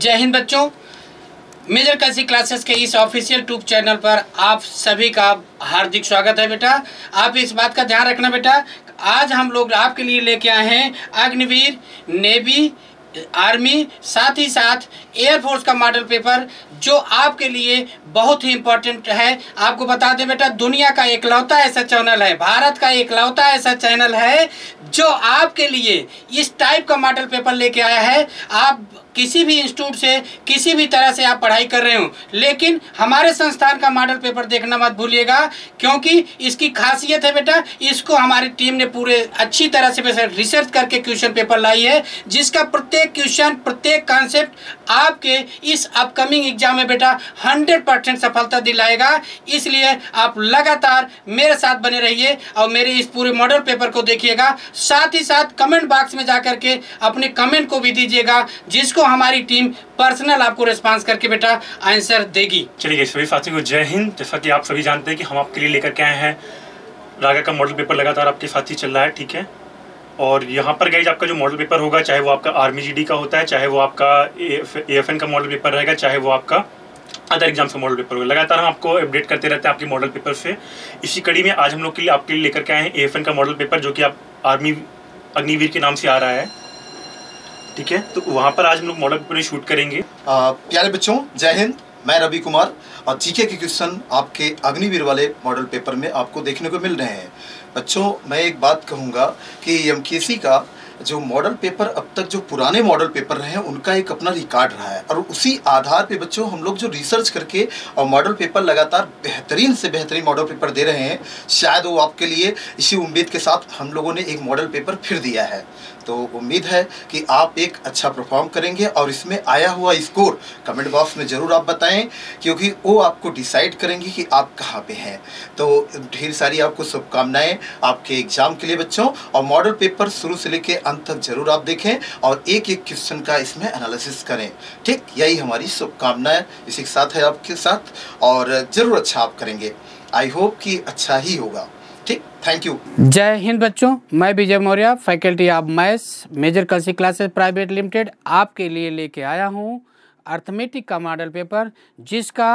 जय हिंद बच्चों मेजर कैसी क्लासेस के इस ऑफिशियल ट्यूब चैनल पर आप सभी का हार्दिक स्वागत है बेटा आप इस बात का ध्यान रखना बेटा आज हम लोग आपके लिए लेके आए हैं अग्निवीर नेवी आर्मी साथ ही साथ एयरफोर्स का मॉडल पेपर जो आपके लिए बहुत ही इंपॉर्टेंट है आपको बता दें बेटा दुनिया का एकलौता ऐसा चैनल है भारत का एकलौता ऐसा चैनल है जो आपके लिए इस टाइप का मॉडल पेपर लेके आया है आप किसी भी इंस्टीट्यूट से किसी भी तरह से आप पढ़ाई कर रहे हो लेकिन हमारे संस्थान का मॉडल पेपर देखना मत भूलिएगा क्योंकि इसकी खासियत है बेटा इसको हमारी टीम ने पूरे अच्छी तरह से रिसर्च करके क्वेश्चन पेपर लाई है जिसका प्रत्येक क्वेश्चन प्रत्येक कॉन्सेप्ट आपके इस अपकमिंग एग्जाम में बेटा 100 परसेंट सफलता दिलाएगा इसलिए आप लगातार मेरे साथ बने रहिए और मेरे इस पूरे मॉडल पेपर को देखिएगा साथ ही साथ कमेंट बॉक्स में जाकर के अपने कमेंट को भी दीजिएगा जिसको हमारी टीम पर्सनल आपको रिस्पॉन्स करके बेटा आंसर देगी चलिए सभी साथियों को जय हिंद जैसा कि आप सभी जानते हैं कि हम आपके लिए लेकर के आए हैं राघा का मॉडल पेपर लगातार आपके साथ ही चल रहा है ठीक है और यहाँ पर गाइज आपका जो मॉडल पेपर होगा चाहे वो आपका आर्मी जी का होता है चाहे वो आपका एफ का मॉडल पेपर रहेगा चाहे वो आपका अदर एग्जाम्स का मॉडल पेपर होगा लगातार हम आपको अपडेट करते रहते हैं आपके मॉडल पेपर से इसी कड़ी में आज हम लोग के लिए आपके लिए लेकर के आए हैं एफ का मॉडल पेपर जो कि आप आर्मी अग्निवीर के नाम से आ रहा है ठीक है तो वहाँ पर आज हम लोग मॉडल पेपर शूट करेंगे प्यारे बच्चों जय हिंद मैं रवि कुमार और जीके के क्वेश्चन आपके अग्निवीर वाले मॉडल पेपर में आपको देखने को मिल रहे हैं बच्चों मैं एक बात कहूँगा कि एम का जो मॉडल पेपर अब तक जो पुराने मॉडल पेपर रहे हैं उनका एक अपना रिकॉर्ड रहा है और उसी आधार पे बच्चों हम लोग जो रिसर्च करके और मॉडल पेपर लगातार बेहतरीन से बेहतरीन मॉडल पेपर दे रहे हैं शायद वो आपके लिए इसी उम्मीद के साथ हम लोगों ने एक मॉडल पेपर फिर दिया है तो उम्मीद है कि आप एक अच्छा परफॉर्म करेंगे और इसमें आया हुआ स्कोर कमेंट बॉक्स में ज़रूर आप बताएं क्योंकि वो आपको डिसाइड करेंगे कि आप कहाँ पे हैं तो ढेर सारी आपको शुभकामनाएं आपके एग्ज़ाम के लिए बच्चों और मॉडल पेपर शुरू से लेकर अंत तक जरूर आप देखें और एक एक क्वेश्चन का इसमें एनालिसिस करें ठीक यही हमारी शुभकामनाएं इसी के साथ है आपके साथ और ज़रूर अच्छा आप करेंगे आई होप कि अच्छा ही होगा ठीक थैंक यू जय हिंद बच्चों मैं Vijay Maurya faculty of maths major Kalsi classes private limited आपके लिए लेके आया हूँ अर्थमेटिक का मॉडल पेपर जिसका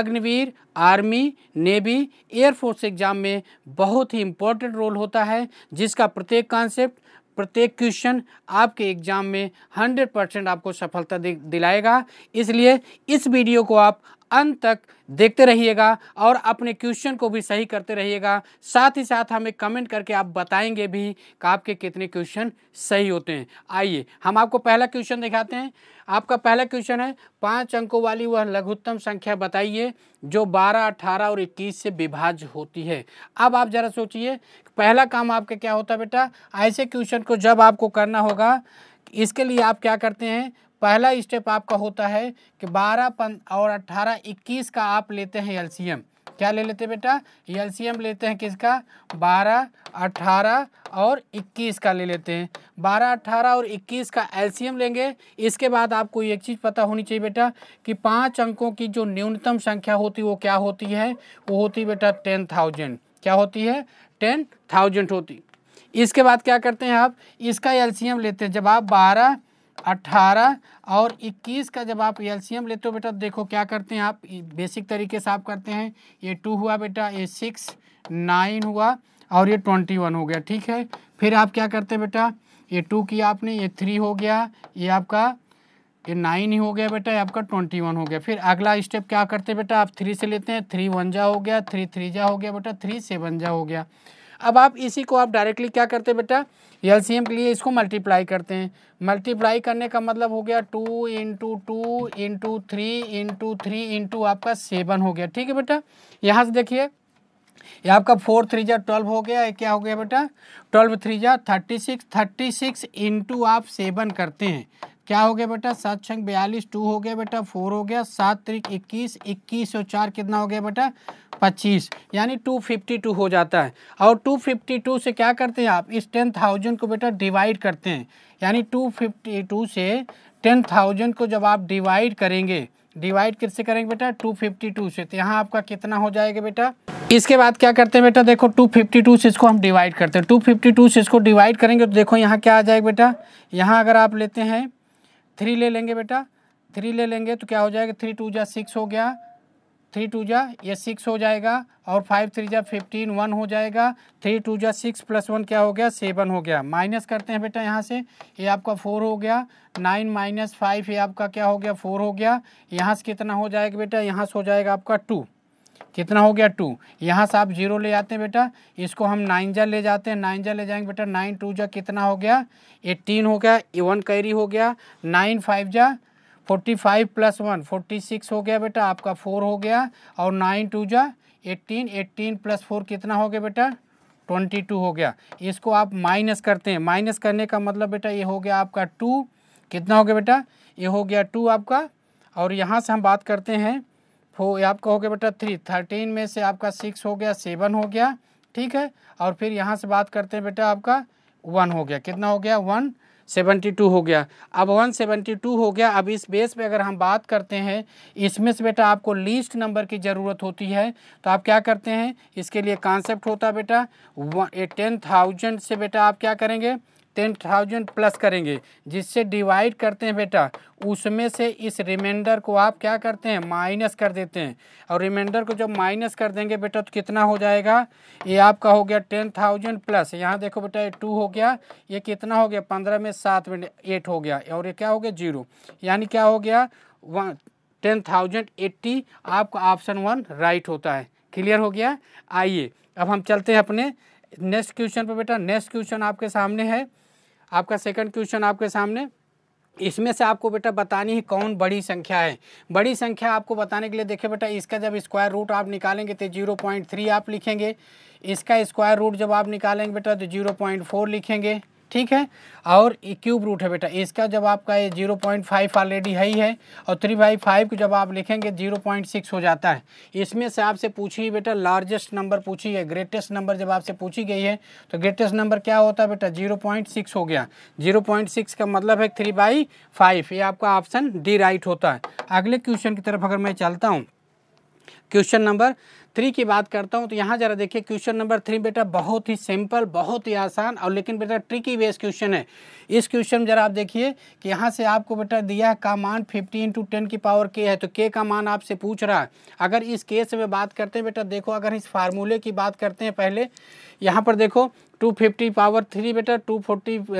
Agniveer army navy air force exam में बहुत ही इम्पोर्टेंट रोल होता है जिसका प्रत्येक कॉन्सेप्ट प्रत्येक क्वेश्चन आपके एग्जाम में 100 परसेंट आपको सफलता दिलाएगा इसलिए इस वीडियो को आप अंत तक देखते रहिएगा और अपने क्वेश्चन को भी सही करते रहिएगा साथ ही साथ हमें कमेंट करके आप बताएंगे भी कि आपके कितने क्वेश्चन सही होते हैं आइए हम आपको पहला क्वेश्चन दिखाते हैं आपका पहला क्वेश्चन है पाँच अंकों वाली वह लघुत्तम संख्या बताइए जो बारह 18 और इक्कीस से विभाज्य होती है अब आप ज़रा सोचिए पहला काम आपका क्या होता है बेटा ऐसे क्वेश्चन को जब आपको करना होगा इसके लिए आप क्या करते हैं पहला स्टेप आपका होता है कि बारह पन और अट्ठारह इक्कीस का आप लेते हैं एलसीएम क्या ले लेते बेटा एलसीएम लेते हैं किसका बारह अट्ठारह और इक्कीस का ले लेते हैं बारह अट्ठारह और इक्कीस का एलसीएम लेंगे इसके बाद आपको एक चीज़ पता होनी चाहिए बेटा कि पांच अंकों की जो न्यूनतम संख्या होती है वो क्या होती है वो होती है बेटा टेन थाउजेंड क्या होती है टेन थाउजेंड होती इसके बाद क्या करते हैं आप इसका एल लेते हैं जब आप बारह अट्ठारह और इक्कीस का जब आप एलसीएम लेते हो बेटा तो देखो क्या करते हैं आप बेसिक तरीके से आप करते हैं ये टू हुआ बेटा ये सिक्स नाइन हुआ और ये ट्वेंटी वन हो गया ठीक है फिर आप क्या करते हैं बेटा ये टू किया आपने ये थ्री हो गया ये आपका ये नाइन ही हो गया बेटा ये आपका ट्वेंटी वन हो गया फिर अगला स्टेप क्या करते हैं बेटा आप थ्री से लेते हैं थ्री वन जा हो गया थ्री थ्री जा हो गया बेटा थ्री सेवन जा हो गया अब आप इसी को आप डायरेक्टली क्या करते हैं बेटा एल के लिए इसको मल्टीप्लाई करते हैं मल्टीप्लाई करने का मतलब हो गया two into two into three into three into आपका सेवन हो गया ठीक है बेटा यहाँ से देखिए ये आपका फोर थ्री जा ट्वेल्व हो गया क्या हो गया बेटा ट्वेल्व थ्री जा thirty six thirty six into आप सेवन करते हैं क्या हो गया बेटा सात छंग बयालीस टू हो गया बेटा फोर हो गया सात तरीक इक्कीस इक्कीस और चार कितना हो गया बेटा पच्चीस यानी टू फिफ्टी टू हो जाता है और टू फिफ्टी टू से क्या करते हैं आप इस टेन थाउजेंड को बेटा डिवाइड करते हैं यानी टू फिफ्टी टू से टेन थाउजेंड को जब आप डिवाइड करेंगे डिवाइड किससे करेंगे बेटा टू फिफ्टी टू से तो यहाँ आपका कितना हो जाएगा बेटा इसके बाद क्या करते हैं बेटा देखो 252 से इसको हम डिवाइड करते हैं 252 से इसको डिवाइड करेंगे तो देखो यहाँ क्या आ जाएगा बेटा यहाँ अगर आप लेते हैं थ्री ले लेंगे बेटा थ्री ले लेंगे तो क्या हो जाएगा थ्री टू जा सिक्स हो गया थ्री टू जा ये सिक्स हो जाएगा और फाइव थ्री जा फिफ्टीन वन हो जाएगा थ्री टू जा सिक्स प्लस वन क्या हो गया सेवन हो गया माइनस करते हैं बेटा यहाँ से ये आपका फोर हो गया नाइन माइनस फाइव ये आपका क्या हो गया फोर हो गया यहाँ से कितना हो जाएगा बेटा यहाँ से हो जाएगा आपका टू कितना हो गया टू यहाँ से आप जीरो ले जाते हैं बेटा इसको हम नाइन जा ले जाते हैं नाइन जा ले जाएंगे बेटा नाइन टू जा कितना हो गया एट्टीन हो गया वन कैरी हो गया नाइन फाइव जा forty five plus one forty six हो गया बेटा आपका फोर हो गया और नाइन टू जा एट्टीन एट्टीन प्लस फोर कितना हो गया बेटा ट्वेंटी टू हो गया इसको आप माइनस करते हैं माइनस करने का मतलब बेटा ये हो गया आपका टू कितना हो गया बेटा ये हो गया टू आपका और यहाँ से हम बात करते हैं फोर आपका हो गया बेटा थ्री थर्टीन में से आपका सिक्स हो गया सेवन हो गया ठीक है और फिर यहाँ से बात करते हैं बेटा आपका वन हो गया कितना हो गया वन सेवेंटी टू हो गया अब वन सेवेंटी टू हो गया अब इस बेस पे अगर हम बात करते हैं इसमें से बेटा आपको लीस्ट नंबर की ज़रूरत होती है तो आप क्या करते हैं इसके लिए कॉन्सेप्ट होता है बेटा टेन थाउजेंड से बेटा आप क्या करेंगे टेन थाउजेंड प्लस करेंगे जिससे डिवाइड करते हैं बेटा उसमें से इस रिमाइंडर को आप क्या करते हैं माइनस कर देते हैं और रिमाइंडर को जब माइनस कर देंगे बेटा तो कितना हो जाएगा ये आपका हो गया टेन थाउजेंड प्लस यहाँ देखो बेटा ये टू हो गया ये कितना हो गया पंद्रह में सात में एट हो गया और ये क्या हो गया जीरो यानी क्या हो गया वन टेन थाउजेंड एट्टी आपका ऑप्शन वन राइट होता है क्लियर हो गया आइए अब हम चलते हैं अपने नेक्स्ट क्वेश्चन पर बेटा नेक्स्ट क्वेश्चन आपके सामने है आपका सेकंड क्वेश्चन आपके सामने इसमें से आपको बेटा बतानी है कौन बड़ी संख्या है बड़ी संख्या आपको बताने के लिए देखिए बेटा इसका जब स्क्वायर रूट आप निकालेंगे तो जीरो पॉइंट थ्री आप लिखेंगे इसका स्क्वायर रूट जब आप निकालेंगे बेटा तो जीरो पॉइंट फोर लिखेंगे ठीक है और क्यूब रूट है बेटा इसका जब आपका ये जीरो पॉइंट फाइव ऑलरेडी है ही है और थ्री बाई फाइव को जब आप लिखेंगे जीरो पॉइंट सिक्स हो जाता है इसमें से आपसे पूछी बेटा लार्जेस्ट नंबर पूछी है ग्रेटेस्ट नंबर जब आपसे पूछी गई है तो ग्रेटेस्ट नंबर क्या होता है बेटा जीरो पॉइंट सिक्स हो गया जीरो पॉइंट सिक्स का मतलब है थ्री बाई फाइव ये आपका ऑप्शन डी राइट होता है अगले क्वेश्चन की तरफ अगर मैं चलता हूँ क्वेश्चन नंबर थ्री की बात करता हूँ तो यहाँ जरा देखिए क्वेश्चन नंबर थ्री बेटा बहुत ही सिंपल बहुत ही आसान और लेकिन बेटा ट्रिकी बेस क्वेश्चन है इस क्वेश्चन में जरा आप देखिए कि यहाँ से आपको बेटा दिया का मान फिफ्टी इंटू टेन की पावर के है तो के का मान आपसे पूछ रहा है अगर इस केस में बात करते हैं बेटा देखो अगर इस फार्मूले की बात करते हैं पहले यहाँ पर देखो 250 पावर थ्री बेटा 247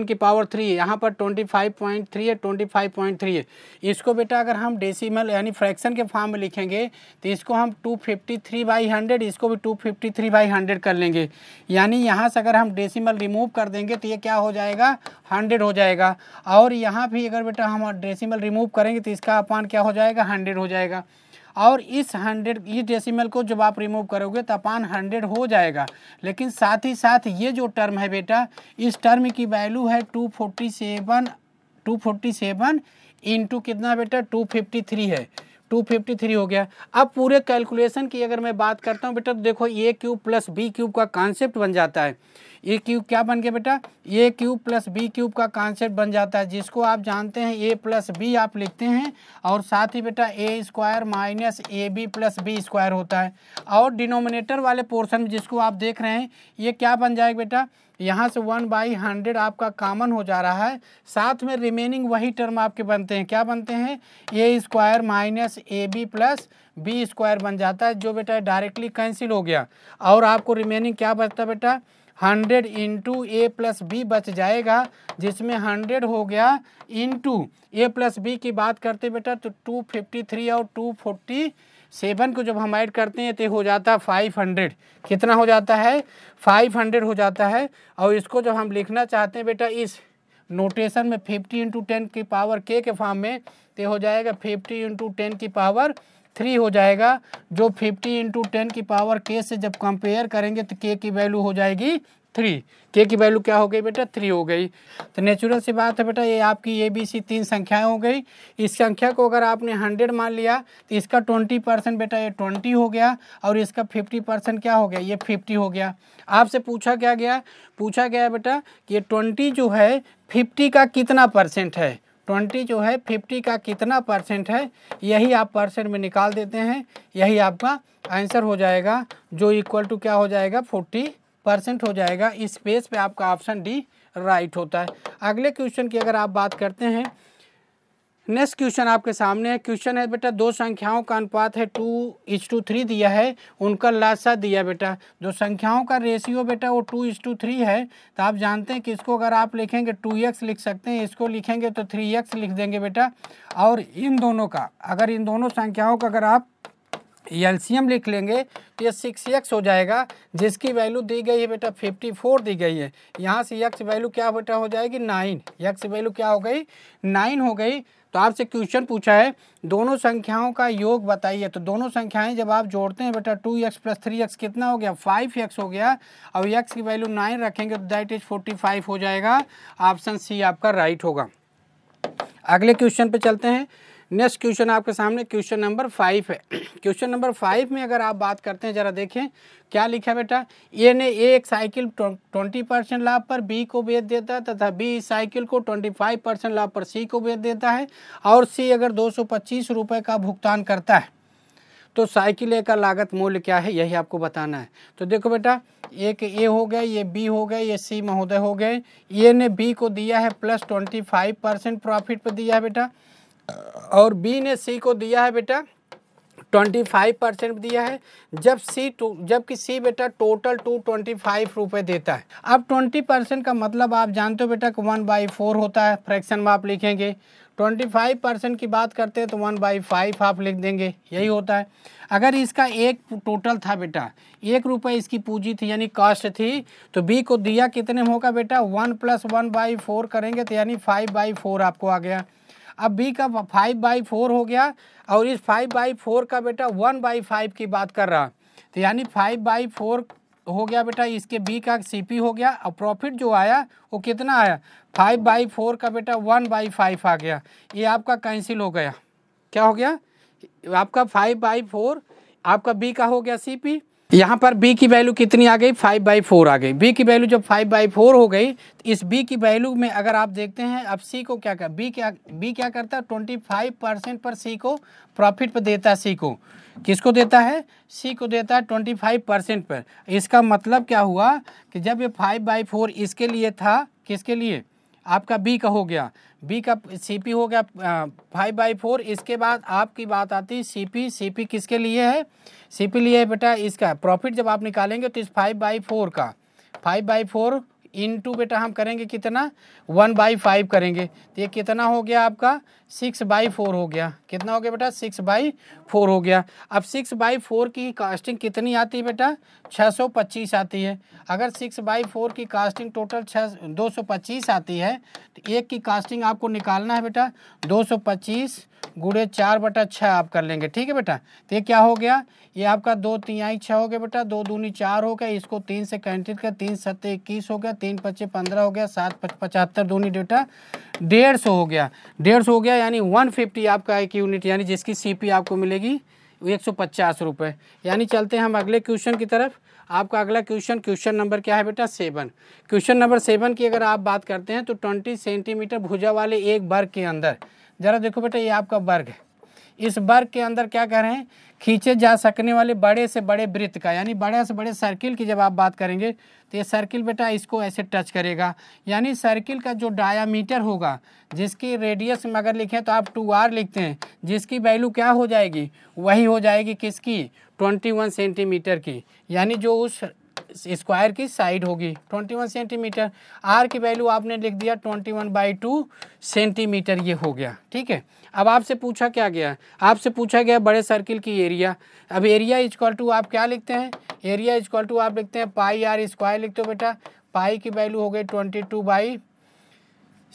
uh, की पावर थ्री है यहाँ पर 25.3 है 25.3 है इसको बेटा अगर हम डेसिमल यानी फ्रैक्शन के फॉर्म में लिखेंगे तो इसको हम 253 फिफ्टी थ्री बाई हंड्रेड इसको भी 253 फिफ्टी थ्री बाई हंड्रेड कर लेंगे यानी यहाँ से अगर हम डेसिमल रिमूव कर देंगे तो ये क्या हो जाएगा हंड्रेड हो जाएगा और यहाँ भी अगर बेटा हम डेसिमल रिमूव करेंगे तो इसका अपान क्या हो जाएगा हंड्रेड हो जाएगा और इस हंड्रेड इस डेसिमल को जब आप रिमूव करोगे तो अपान हंड्रेड हो जाएगा लेकिन साथ ही साथ ये जो टर्म है बेटा इस टर्म की वैल्यू है two forty seven two forty seven into कितना बेटा टू फिफ्टी थ्री है 253 हो गया अब पूरे कैलकुलेशन की अगर मैं बात करता हूँ बेटा तो देखो A cube plus B cube का कॉन्सेप्ट बन जाता है ए क्यूब क्या बन गया बेटा A cube plus B cube का कॉन्सेप्ट बन जाता है जिसको आप जानते हैं ए प्लस बी आप लिखते हैं और साथ ही बेटा A square minus A B plus B square होता है और डिनोमिनेटर वाले पोर्सन जिसको आप देख रहे हैं ये क्या बन जाएगा बेटा यहाँ से वन बाई हंड्रेड आपका कॉमन हो जा रहा है साथ में रिमेनिंग वही टर्म आपके बनते हैं क्या बनते हैं A square minus A B plus B square बन जाता है जो बेटा डायरेक्टली कैंसिल हो गया और आपको रिमेनिंग क्या बचता बेटा hundred into A plus B बच जाएगा जिसमें हंड्रेड हो गया इंटू ए प्लस बी की बात करते बेटा तो टू फिफ्टी थ्री और टू फोर्टी सेवन को जब हम ऐड करते हैं तो हो जाता है फाइव हंड्रेड कितना हो जाता है फाइव हंड्रेड हो जाता है और इसको जब हम लिखना चाहते हैं बेटा इस नोटेशन में फिफ्टी इंटू टेन की पावर के के फॉर्म में तो हो जाएगा फिफ्टी इंटू टेन की पावर थ्री हो जाएगा जो फिफ्टी इंटू टेन की पावर के से जब कंपेयर करेंगे तो के की वैल्यू हो जाएगी थ्री के की वैल्यू क्या हो गई बेटा थ्री हो गई तो नेचुरल सी बात है बेटा ये आपकी ए बी सी तीन संख्याएं हो गई इस संख्या को अगर आपने हंड्रेड मान लिया तो इसका ट्वेंटी परसेंट बेटा ये ट्वेंटी हो गया और इसका फिफ्टी परसेंट क्या हो गया ये फिफ्टी हो गया आपसे पूछा क्या गया पूछा गया बेटा कि ये ट्वेंटी जो है फिफ्टी का कितना परसेंट है ट्वेंटी जो है फिफ्टी का कितना परसेंट है यही आप परसेंट में निकाल देते हैं यही आपका आंसर हो जाएगा जो इक्वल टू क्या हो जाएगा फोर्टी परसेंट हो जाएगा इस पेज पे आपका ऑप्शन डी राइट होता है अगले क्वेश्चन की अगर आप बात करते हैं नेक्स्ट क्वेश्चन आपके सामने है क्वेश्चन है बेटा दो संख्याओं का अनुपात है टू इज टू थ्री दिया है उनका लालसा दिया बेटा जो संख्याओं का रेशियो बेटा वो टू इज टू थ्री है तो आप जानते हैं कि इसको अगर आप लिखेंगे टू एक्स लिख सकते हैं इसको लिखेंगे तो थ्री एक्स लिख देंगे बेटा और इन दोनों का अगर इन दोनों संख्याओं का अगर आप एलसीएम लिख लेंगे तो ये सिक्स एक्स हो जाएगा जिसकी वैल्यू दी गई है बेटा फिफ्टी फोर दी गई है यहाँ से यक्स वैल्यू क्या बेटा हो जाएगी नाइन यक्स वैल्यू क्या हो गई नाइन हो गई तो आपसे क्वेश्चन पूछा है दोनों संख्याओं का योग बताइए तो दोनों संख्याएं जब आप जोड़ते हैं बेटा two X plus three X कितना हो गया फाइव एक्स हो गया और एक्स की वैल्यू नाइन रखेंगे तो दैट इज फोर्टी फाइव हो जाएगा ऑप्शन सी आपका राइट होगा अगले क्वेश्चन पे चलते हैं नेक्स्ट क्वेश्चन आपके सामने क्वेश्चन नंबर फाइव है क्वेश्चन नंबर फाइव में अगर आप बात करते हैं जरा देखें क्या लिखा बेटा ए ने ए एक साइकिल ट्वेंटी परसेंट लाभ पर बी को बेच देता है तथा बी इस साइकिल को ट्वेंटी फाइव परसेंट लाभ पर सी को बेच देता है और सी अगर दो सौ पच्चीस रुपये का भुगतान करता है तो साइकिल ए का लागत मूल्य क्या है यही आपको बताना है तो देखो बेटा एक ए हो गया ये बी हो गया ये सी महोदय हो गए ए ने बी को दिया है plus twenty five percent profit पर दिया है बेटा और बी ने सी को दिया है बेटा ट्वेंटी फाइव परसेंट दिया है जब सी टू जबकि सी बेटा टोटल टू ट्वेंटी फाइव रुपये देता है अब ट्वेंटी परसेंट का मतलब आप जानते हो बेटा कि वन बाई फोर होता है फ्रैक्शन में आप लिखेंगे ट्वेंटी फाइव परसेंट की बात करते हैं तो वन बाई फाइव आप लिख देंगे यही होता है अगर इसका एक टोटल था बेटा एक रुपये इसकी पूंजी थी यानी कॉस्ट थी तो बी को दिया कितने होगा बेटा one plus one by four करेंगे तो यानी फाइव बाई फोर आपको आ गया अब बी का फाइव बाई फोर हो गया और इस फाइव बाई फोर का बेटा वन बाई फाइव की बात कर रहा तो यानी फाइव बाई फोर हो गया बेटा इसके बी का सीपी हो गया और प्रॉफिट जो आया वो कितना आया फाइव बाई फोर का बेटा वन बाई फाइव आ गया ये आपका कैंसिल हो गया क्या हो गया आपका फाइव बाई फोर आपका बी का हो गया सी पी यहाँ पर बी की वैल्यू कितनी आ गई फाइव बाई फोर आ गई बी की वैल्यू जब फाइव बाई फोर हो गई तो इस बी की वैल्यू में अगर आप देखते हैं अब सी को क्या कर बी क्या बी क्या करता है ट्वेंटी फाइव परसेंट पर सी को प्रॉफिट पर देता है सी को किसको देता है सी को देता है ट्वेंटी फाइव परसेंट पर इसका मतलब क्या हुआ कि जब ये फाइव बाई फोर इसके लिए था किसके लिए आपका बी का हो गया बी का सी पी हो गया फाइव बाई फोर इसके बाद आपकी बात आती है सी पी सी पी किसके लिए है सी पी लिए है बेटा इसका प्रॉफिट जब आप निकालेंगे तो इस फाइव बाई फोर का फाइव बाई फोर इनटू बेटा हम करेंगे कितना वन बाई फाइव करेंगे तो ये कितना हो गया आपका सिक्स बाई फोर हो गया कितना हो गया बेटा सिक्स बाई फोर हो गया अब सिक्स बाई फोर की कास्टिंग कितनी आती है बेटा छः सौ पच्चीस आती है अगर सिक्स बाई फोर की कास्टिंग टोटल छः दो सौ पच्चीस आती है तो एक की कास्टिंग आपको निकालना है बेटा दो सौ पच्चीस गुड़े चार बटा छः आप कर लेंगे ठीक है बेटा तो ये क्या हो गया ये आपका दो तिहाई छः हो गया बेटा दो दूनी चार हो गया इसको तीन से कैंटिल कर तीन सत्तर इक्कीस हो गया तीन पच्चे पंद्रह हो गया सात पचहत्तर दूनी डेटा डेढ़ सौ हो गया डेढ़ सौ हो गया यानी वन फिफ्टी आपका एक यूनिट यानी जिसकी सीपी आपको मिलेगी एक सौ पचास रुपये यानी चलते हैं हम अगले क्वेश्चन की तरफ आपका अगला क्वेश्चन क्वेश्चन नंबर क्या है बेटा सेवन क्वेश्चन नंबर सेवन की अगर आप बात करते हैं तो ट्वेंटी सेंटीमीटर भुजा वाले एक वर्ग के अंदर ज़रा देखो बेटा ये आपका वर्ग है इस वर्ग के अंदर क्या कह रहे हैं खींचे जा सकने वाले बड़े से बड़े वृत्त का यानी बड़े से बड़े सर्किल की जब आप बात करेंगे तो ये सर्किल बेटा इसको ऐसे टच करेगा यानी सर्किल का जो डायामीटर होगा जिसकी रेडियस में अगर लिखें तो आप टू आर लिखते हैं जिसकी वैल्यू क्या हो जाएगी वही हो जाएगी किसकी ट्वेंटी वन सेंटीमीटर की यानी जो उस स्क्वायर की साइड होगी 21 सेंटीमीटर आर की वैल्यू आपने लिख दिया 21 वन बाई टू सेंटीमीटर ये हो गया ठीक है अब आपसे पूछा क्या गया आपसे पूछा गया बड़े सर्किल की एरिया अब एरिया इजक्वल टू आप क्या लिखते हैं एरिया इजक्वल टू आप लिखते हैं पाई आर स्क्वायर लिखते हो बेटा पाई की वैल्यू हो गई ट्वेंटी टू बाई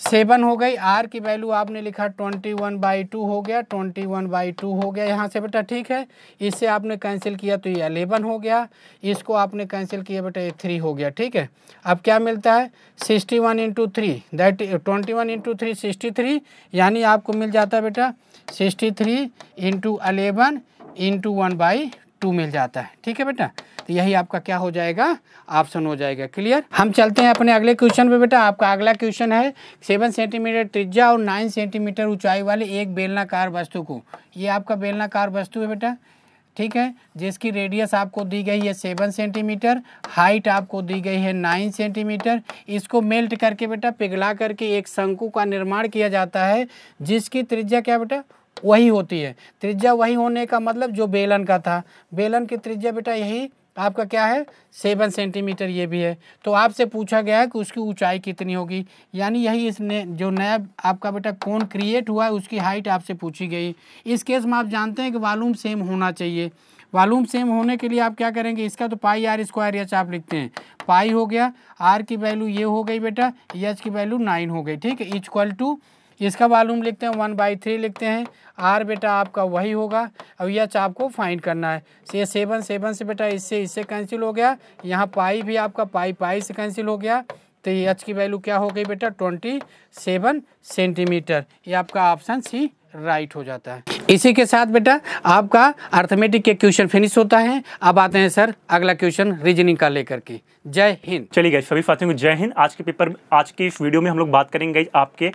सेवन हो गई आर की वैल्यू आपने लिखा ट्वेंटी वन बाई टू हो गया ट्वेंटी वन बाई टू हो गया यहाँ से बेटा ठीक है इससे आपने कैंसिल किया तो ये अलेवन हो गया इसको आपने कैंसिल किया बेटा ये थ्री हो गया ठीक है अब क्या मिलता है sixty one into three that twenty one into three sixty three यानी आपको मिल जाता है बेटा sixty three into eleven into one by two मिल जाता है ठीक है बेटा तो यही आपका क्या हो जाएगा ऑप्शन हो जाएगा क्लियर हम चलते हैं अपने अगले क्वेश्चन पे बेटा आपका अगला क्वेश्चन है सेवन सेंटीमीटर त्रिज्या और नाइन सेंटीमीटर ऊंचाई वाले एक बेलनाकार वस्तु को ये आपका बेलनाकार वस्तु है बेटा ठीक है जिसकी रेडियस आपको दी गई है सेवन सेंटीमीटर हाइट आपको दी गई है नाइन सेंटीमीटर इसको मेल्ट करके बेटा पिघला करके एक शंकु का निर्माण किया जाता है जिसकी त्रिज्या क्या बेटा वही होती है त्रिज्या वही होने का मतलब जो बेलन का था बेलन की त्रिज्या बेटा यही आपका क्या है सेवन सेंटीमीटर ये भी है तो आपसे पूछा गया है कि उसकी ऊंचाई कितनी होगी यानी यही इसने जो नया आपका बेटा कौन क्रिएट हुआ है उसकी हाइट आपसे पूछी गई इस केस में आप जानते हैं कि वॉलूम सेम होना चाहिए वॉलूम सेम होने के लिए आप क्या करेंगे इसका तो पाई आर स्क्वायर एच आप लिखते हैं पाई हो गया आर की वैल्यू ये हो गई बेटा एच की वैल्यू नाइन हो गई ठीक है इक्वल टू इसका वॉलूम लिखते हैं वन बाई थ्री लिखते हैं आर बेटा आपका वही होगा अब यह आपको फाइंड करना है तो ये सेवन सेवन से बेटा इससे इससे कैंसिल हो गया यहाँ पाई भी आपका पाई पाई से कैंसिल हो गया तो ये एच की वैल्यू क्या हो गई बेटा ट्वेंटी सेवन सेंटीमीटर ये आपका ऑप्शन सी राइट हो जाता है इसी के साथ बेटा आपका अर्थमेटिक के क्वेश्चन फिनिश होता है अब आते हैं सर अगला क्वेश्चन रीजनिंग का लेकर के जय हिंद चलिए गए सभी साथियों को जय हिंद आज के पेपर आज के इस वीडियो में हम लोग बात करेंगे आपके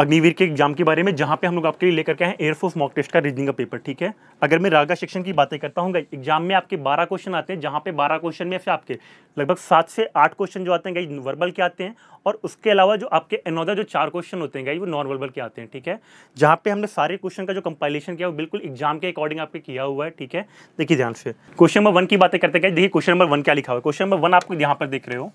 अग्निवीर के एग्जाम के बारे में जहाँ पे हम लोग आपके लिए लेकर के हैं एयरफोर्स मॉक टेस्ट का रीजनिंग का पेपर ठीक है अगर मैं रागा सेक्शन की बातें करता हूँ एग्जाम में आपके बारह क्वेश्चन आते हैं जहाँ पे बारह क्वेश्चन में से आपके लगभग सात से आठ क्वेश्चन जो आते हैं गाई वर्बल के आते हैं और उसके अलावा जो आपके अनोदा जो चार क्वेश्चन होते हैं गाई वो नॉन वर्बल के आते हैं ठीक है जहाँ पे हमने सारे क्वेश्चन का जो कंपाइलेशन किया वो बिल्कुल एग्जाम के अकॉर्डिंग आपके किया हुआ है ठीक है देखिए ध्यान से क्वेश्चन नंबर वन की बातें करते हैं देखिए क्वेश्चन नंबर वन क्या लिखा हुआ है क्वेश्चन नंबर वन आप यहाँ पर देख रहे हो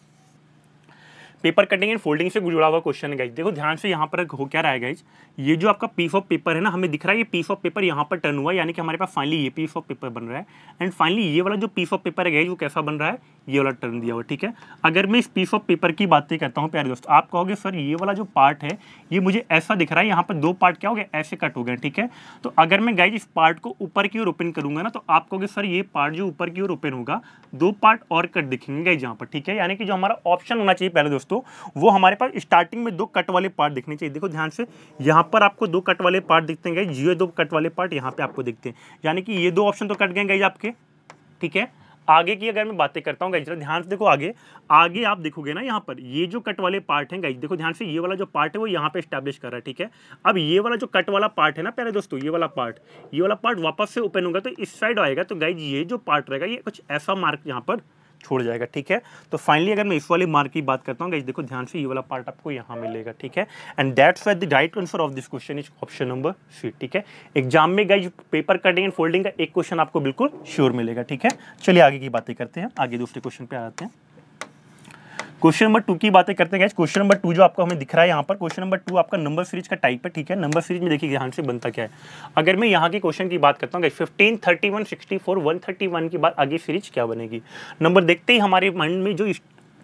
पेपर कटिंग एंड फोल्डिंग से जुड़ा हुआ क्वेश्चन है गाइज देखो ध्यान से यहाँ पर हो क्या रहा है गाइज ये जो आपका पीस ऑफ पेपर है ना हमें दिख रहा है ये पीस ऑफ पेपर यहाँ पर टर्न हुआ यानी कि हमारे पास फाइनली ये पीस ऑफ पेपर बन रहा है एंड फाइनली ये वाला जो पीस ऑफ पेपर है गाइज वो कैसा बन रहा है ये वाला टर्न दिया हुआ ठीक है अगर मैं इस पीस ऑफ पेपर की बातें करता हूँ प्यारे दोस्त आप कहोगे सर ये वाला जो पार्ट है ये मुझे ऐसा दिख रहा है यहाँ पर दो पार्ट क्या हो गया ऐसे कट हो गए ठीक है तो अगर मैं गाइज इस पार्ट को ऊपर की ओर ओपन करूंगा ना तो आप कहोगे सर ये पार्ट जो ऊपर की ओर ओपन होगा दो पार्ट और कट दिखेंगे गाइज यहाँ पर ठीक है यानी कि जो हमारा ऑप्शन होना चाहिए पहले दोस्तों दोस्तों वो हमारे पास स्टार्टिंग में दो कट वाले पार्ट दिखने चाहिए देखो ध्यान से यहाँ पर आपको दो कट वाले पार्ट दिखते हैं गाइज दो कट वाले पार्ट यहाँ पे आपको दिखते हैं यानी कि ये दो ऑप्शन तो कट गए गई आपके ठीक है आगे की अगर मैं बातें करता हूँ गाइज जरा ध्यान से देखो आगे आगे आप देखोगे ना यहाँ पर ये जो कट वाले पार्ट हैं गाइज देखो ध्यान से ये वाला जो पार्ट है वो यहाँ पे स्टैब्लिश कर रहा है ठीक है अब ये वाला जो कट वाला पार्ट है ना पहले दोस्तों ये वाला पार्ट ये वाला पार्ट वापस से ओपन होगा तो इस साइड आएगा तो गाइज ये जो पार्ट रहेगा ये कुछ ऐसा मार्क यहाँ पर छोड़ जाएगा ठीक है तो फाइनली अगर मैं इस वाली मार्क की बात करता हूँ देखो ध्यान से ये वाला पार्ट आपको यहाँ मिलेगा ठीक है and that's the right answer of this question is option number C ठीक है एग्जाम में गई पेपर कटिंग एंड फोल्डिंग का एक क्वेश्चन आपको बिल्कुल श्योर मिलेगा ठीक है चलिए आगे की बातें करते हैं आगे दूसरे क्वेश्चन पे आते हैं क्वेश्चन नंबर टू की बातें करते हैं क्वेश्चन नंबर टू जो आपको हमें दिख रहा है यहाँ पर क्वेश्चन नंबर टू आपका नंबर सीरीज का टाइप है ठीक है नंबर सीरीज में देखिए ध्यान से बनता क्या है अगर मैं यहाँ के क्वेश्चन की बात करता हूँ fifteen thirty one sixty four one thirty one की बात आगे सीरीज क्या बनेगी नंबर देखते ही हमारे माइंड में जो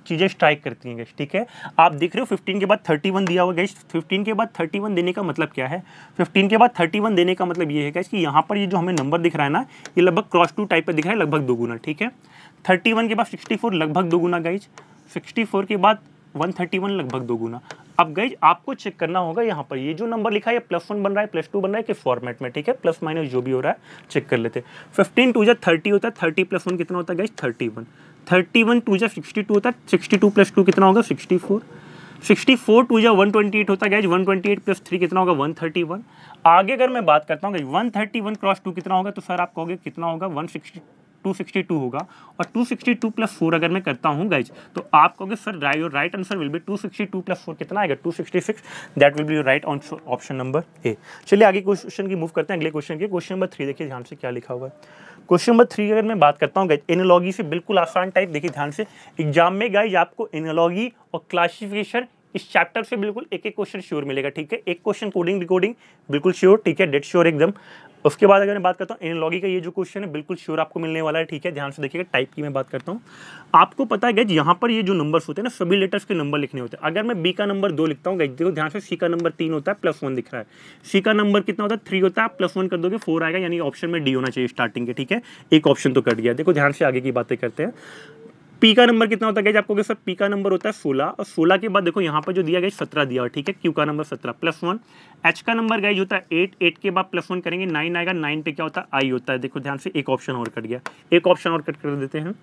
चीज़ें स्ट्राइक करती हैं गैस ठीक है आप देख रहे हो 15 के बाद 31 दिया हुआ गैस 15 के बाद 31 देने का मतलब क्या है 15 के बाद 31 देने का मतलब ये है गैस कि यहाँ पर ये जो हमें नंबर दिख रहा है ना ये लगभग क्रॉस टू टाइप पर दिख रहा है लगभग दोगुना ठीक है 31 के बाद 64 लगभग दोगुना गाइज 64 के बाद 131 लगभग दोगुना अब गई आपको चेक करना होगा यहाँ पर ये जो नंबर लिखा है प्लस वन बन रहा है प्लस टू बन रहा है कि फॉर्मेट में ठीक है प्लस माइनस जो भी हो रहा है चेक कर लेते हैं फिफ्टीन टू जब थर्टी होता है थर्टी प्लस वन कितना होता है गई thirty one thirty one two जब सिक्सटी टू होता है सिक्सटी टू प्लस टू कितना होगा sixty four sixty four two जब वन ट्वेंटी एट होता है guys one twenty eight plus three कितना होगा वन थर्टी वन आगे अगर मैं बात करता हूँ one thirty one cross two कितना होगा तो सर आप कहोगे कितना होगा वन सिक्सटी 262 होगा और 262 प्लस फोर अगर मैं करता हूँ गाइज तो आप कहोगे sir right your right answer will be 262 plus four कितना आएगा 266 that will be your right answer option number A चलिए आगे क्वेश्चन की मूव करते हैं अगले क्वेश्चन के क्वेश्चन नंबर थ्री देखिए ध्यान से क्या लिखा हुआ है क्वेश्चन नंबर थ्री अगर मैं बात करता हूँ गाइज एनोलॉजी से बिल्कुल आसान टाइप देखिए ध्यान से एग्जाम में गाइज आपको एनोलॉजी और क्लासिफिकेशन इस चैप्टर से बिल्कुल एक एक क्वेश्चन श्योर मिलेगा ठीक है एक क्वेश्चन कोडिंग डिकोडिंग बिल्कुल श्योर ठीक है डेट श्योर एकदम उसके बाद अगर मैं बात करता हूँ एनलॉगी का ये जो क्वेश्चन है बिल्कुल श्योर आपको मिलने वाला है ठीक है ध्यान से देखिएगा टाइप की मैं बात करता हूँ आपको पता है गैज यहाँ पर ये जो नंबर्स होते हैं ना सभी लेटर्स के नंबर लिखने होते हैं अगर मैं बी का नंबर दो लिखता हूँ गैज देखो ध्यान से सी का नंबर तीन होता है प्लस वन दिख रहा है सी का नंबर कितना होता है थ्री होता है प्लस वन कर दोगे फोर आएगा यानी ऑप्शन में डी होना चाहिए स्टार्टिंग के ठीक है एक ऑप्शन तो कट गया देखो ध्यान से आगे की बातें करते हैं पी का नंबर कितना होता है आपको सर पी का नंबर होता है सोलह और सोलह के बाद देखो यहाँ पर जो दिया गया सत्रह दिया ठीक है क्यू का नंबर सत्रह प्लस वन एच का नंबर गाइज होता है एट एट के बाद प्लस वन करेंगे नाइन आएगा नाइन पे क्या होता है आई होता है देखो ध्यान से एक ऑप्शन और कट गया एक ऑप्शन और कट कर देते हैं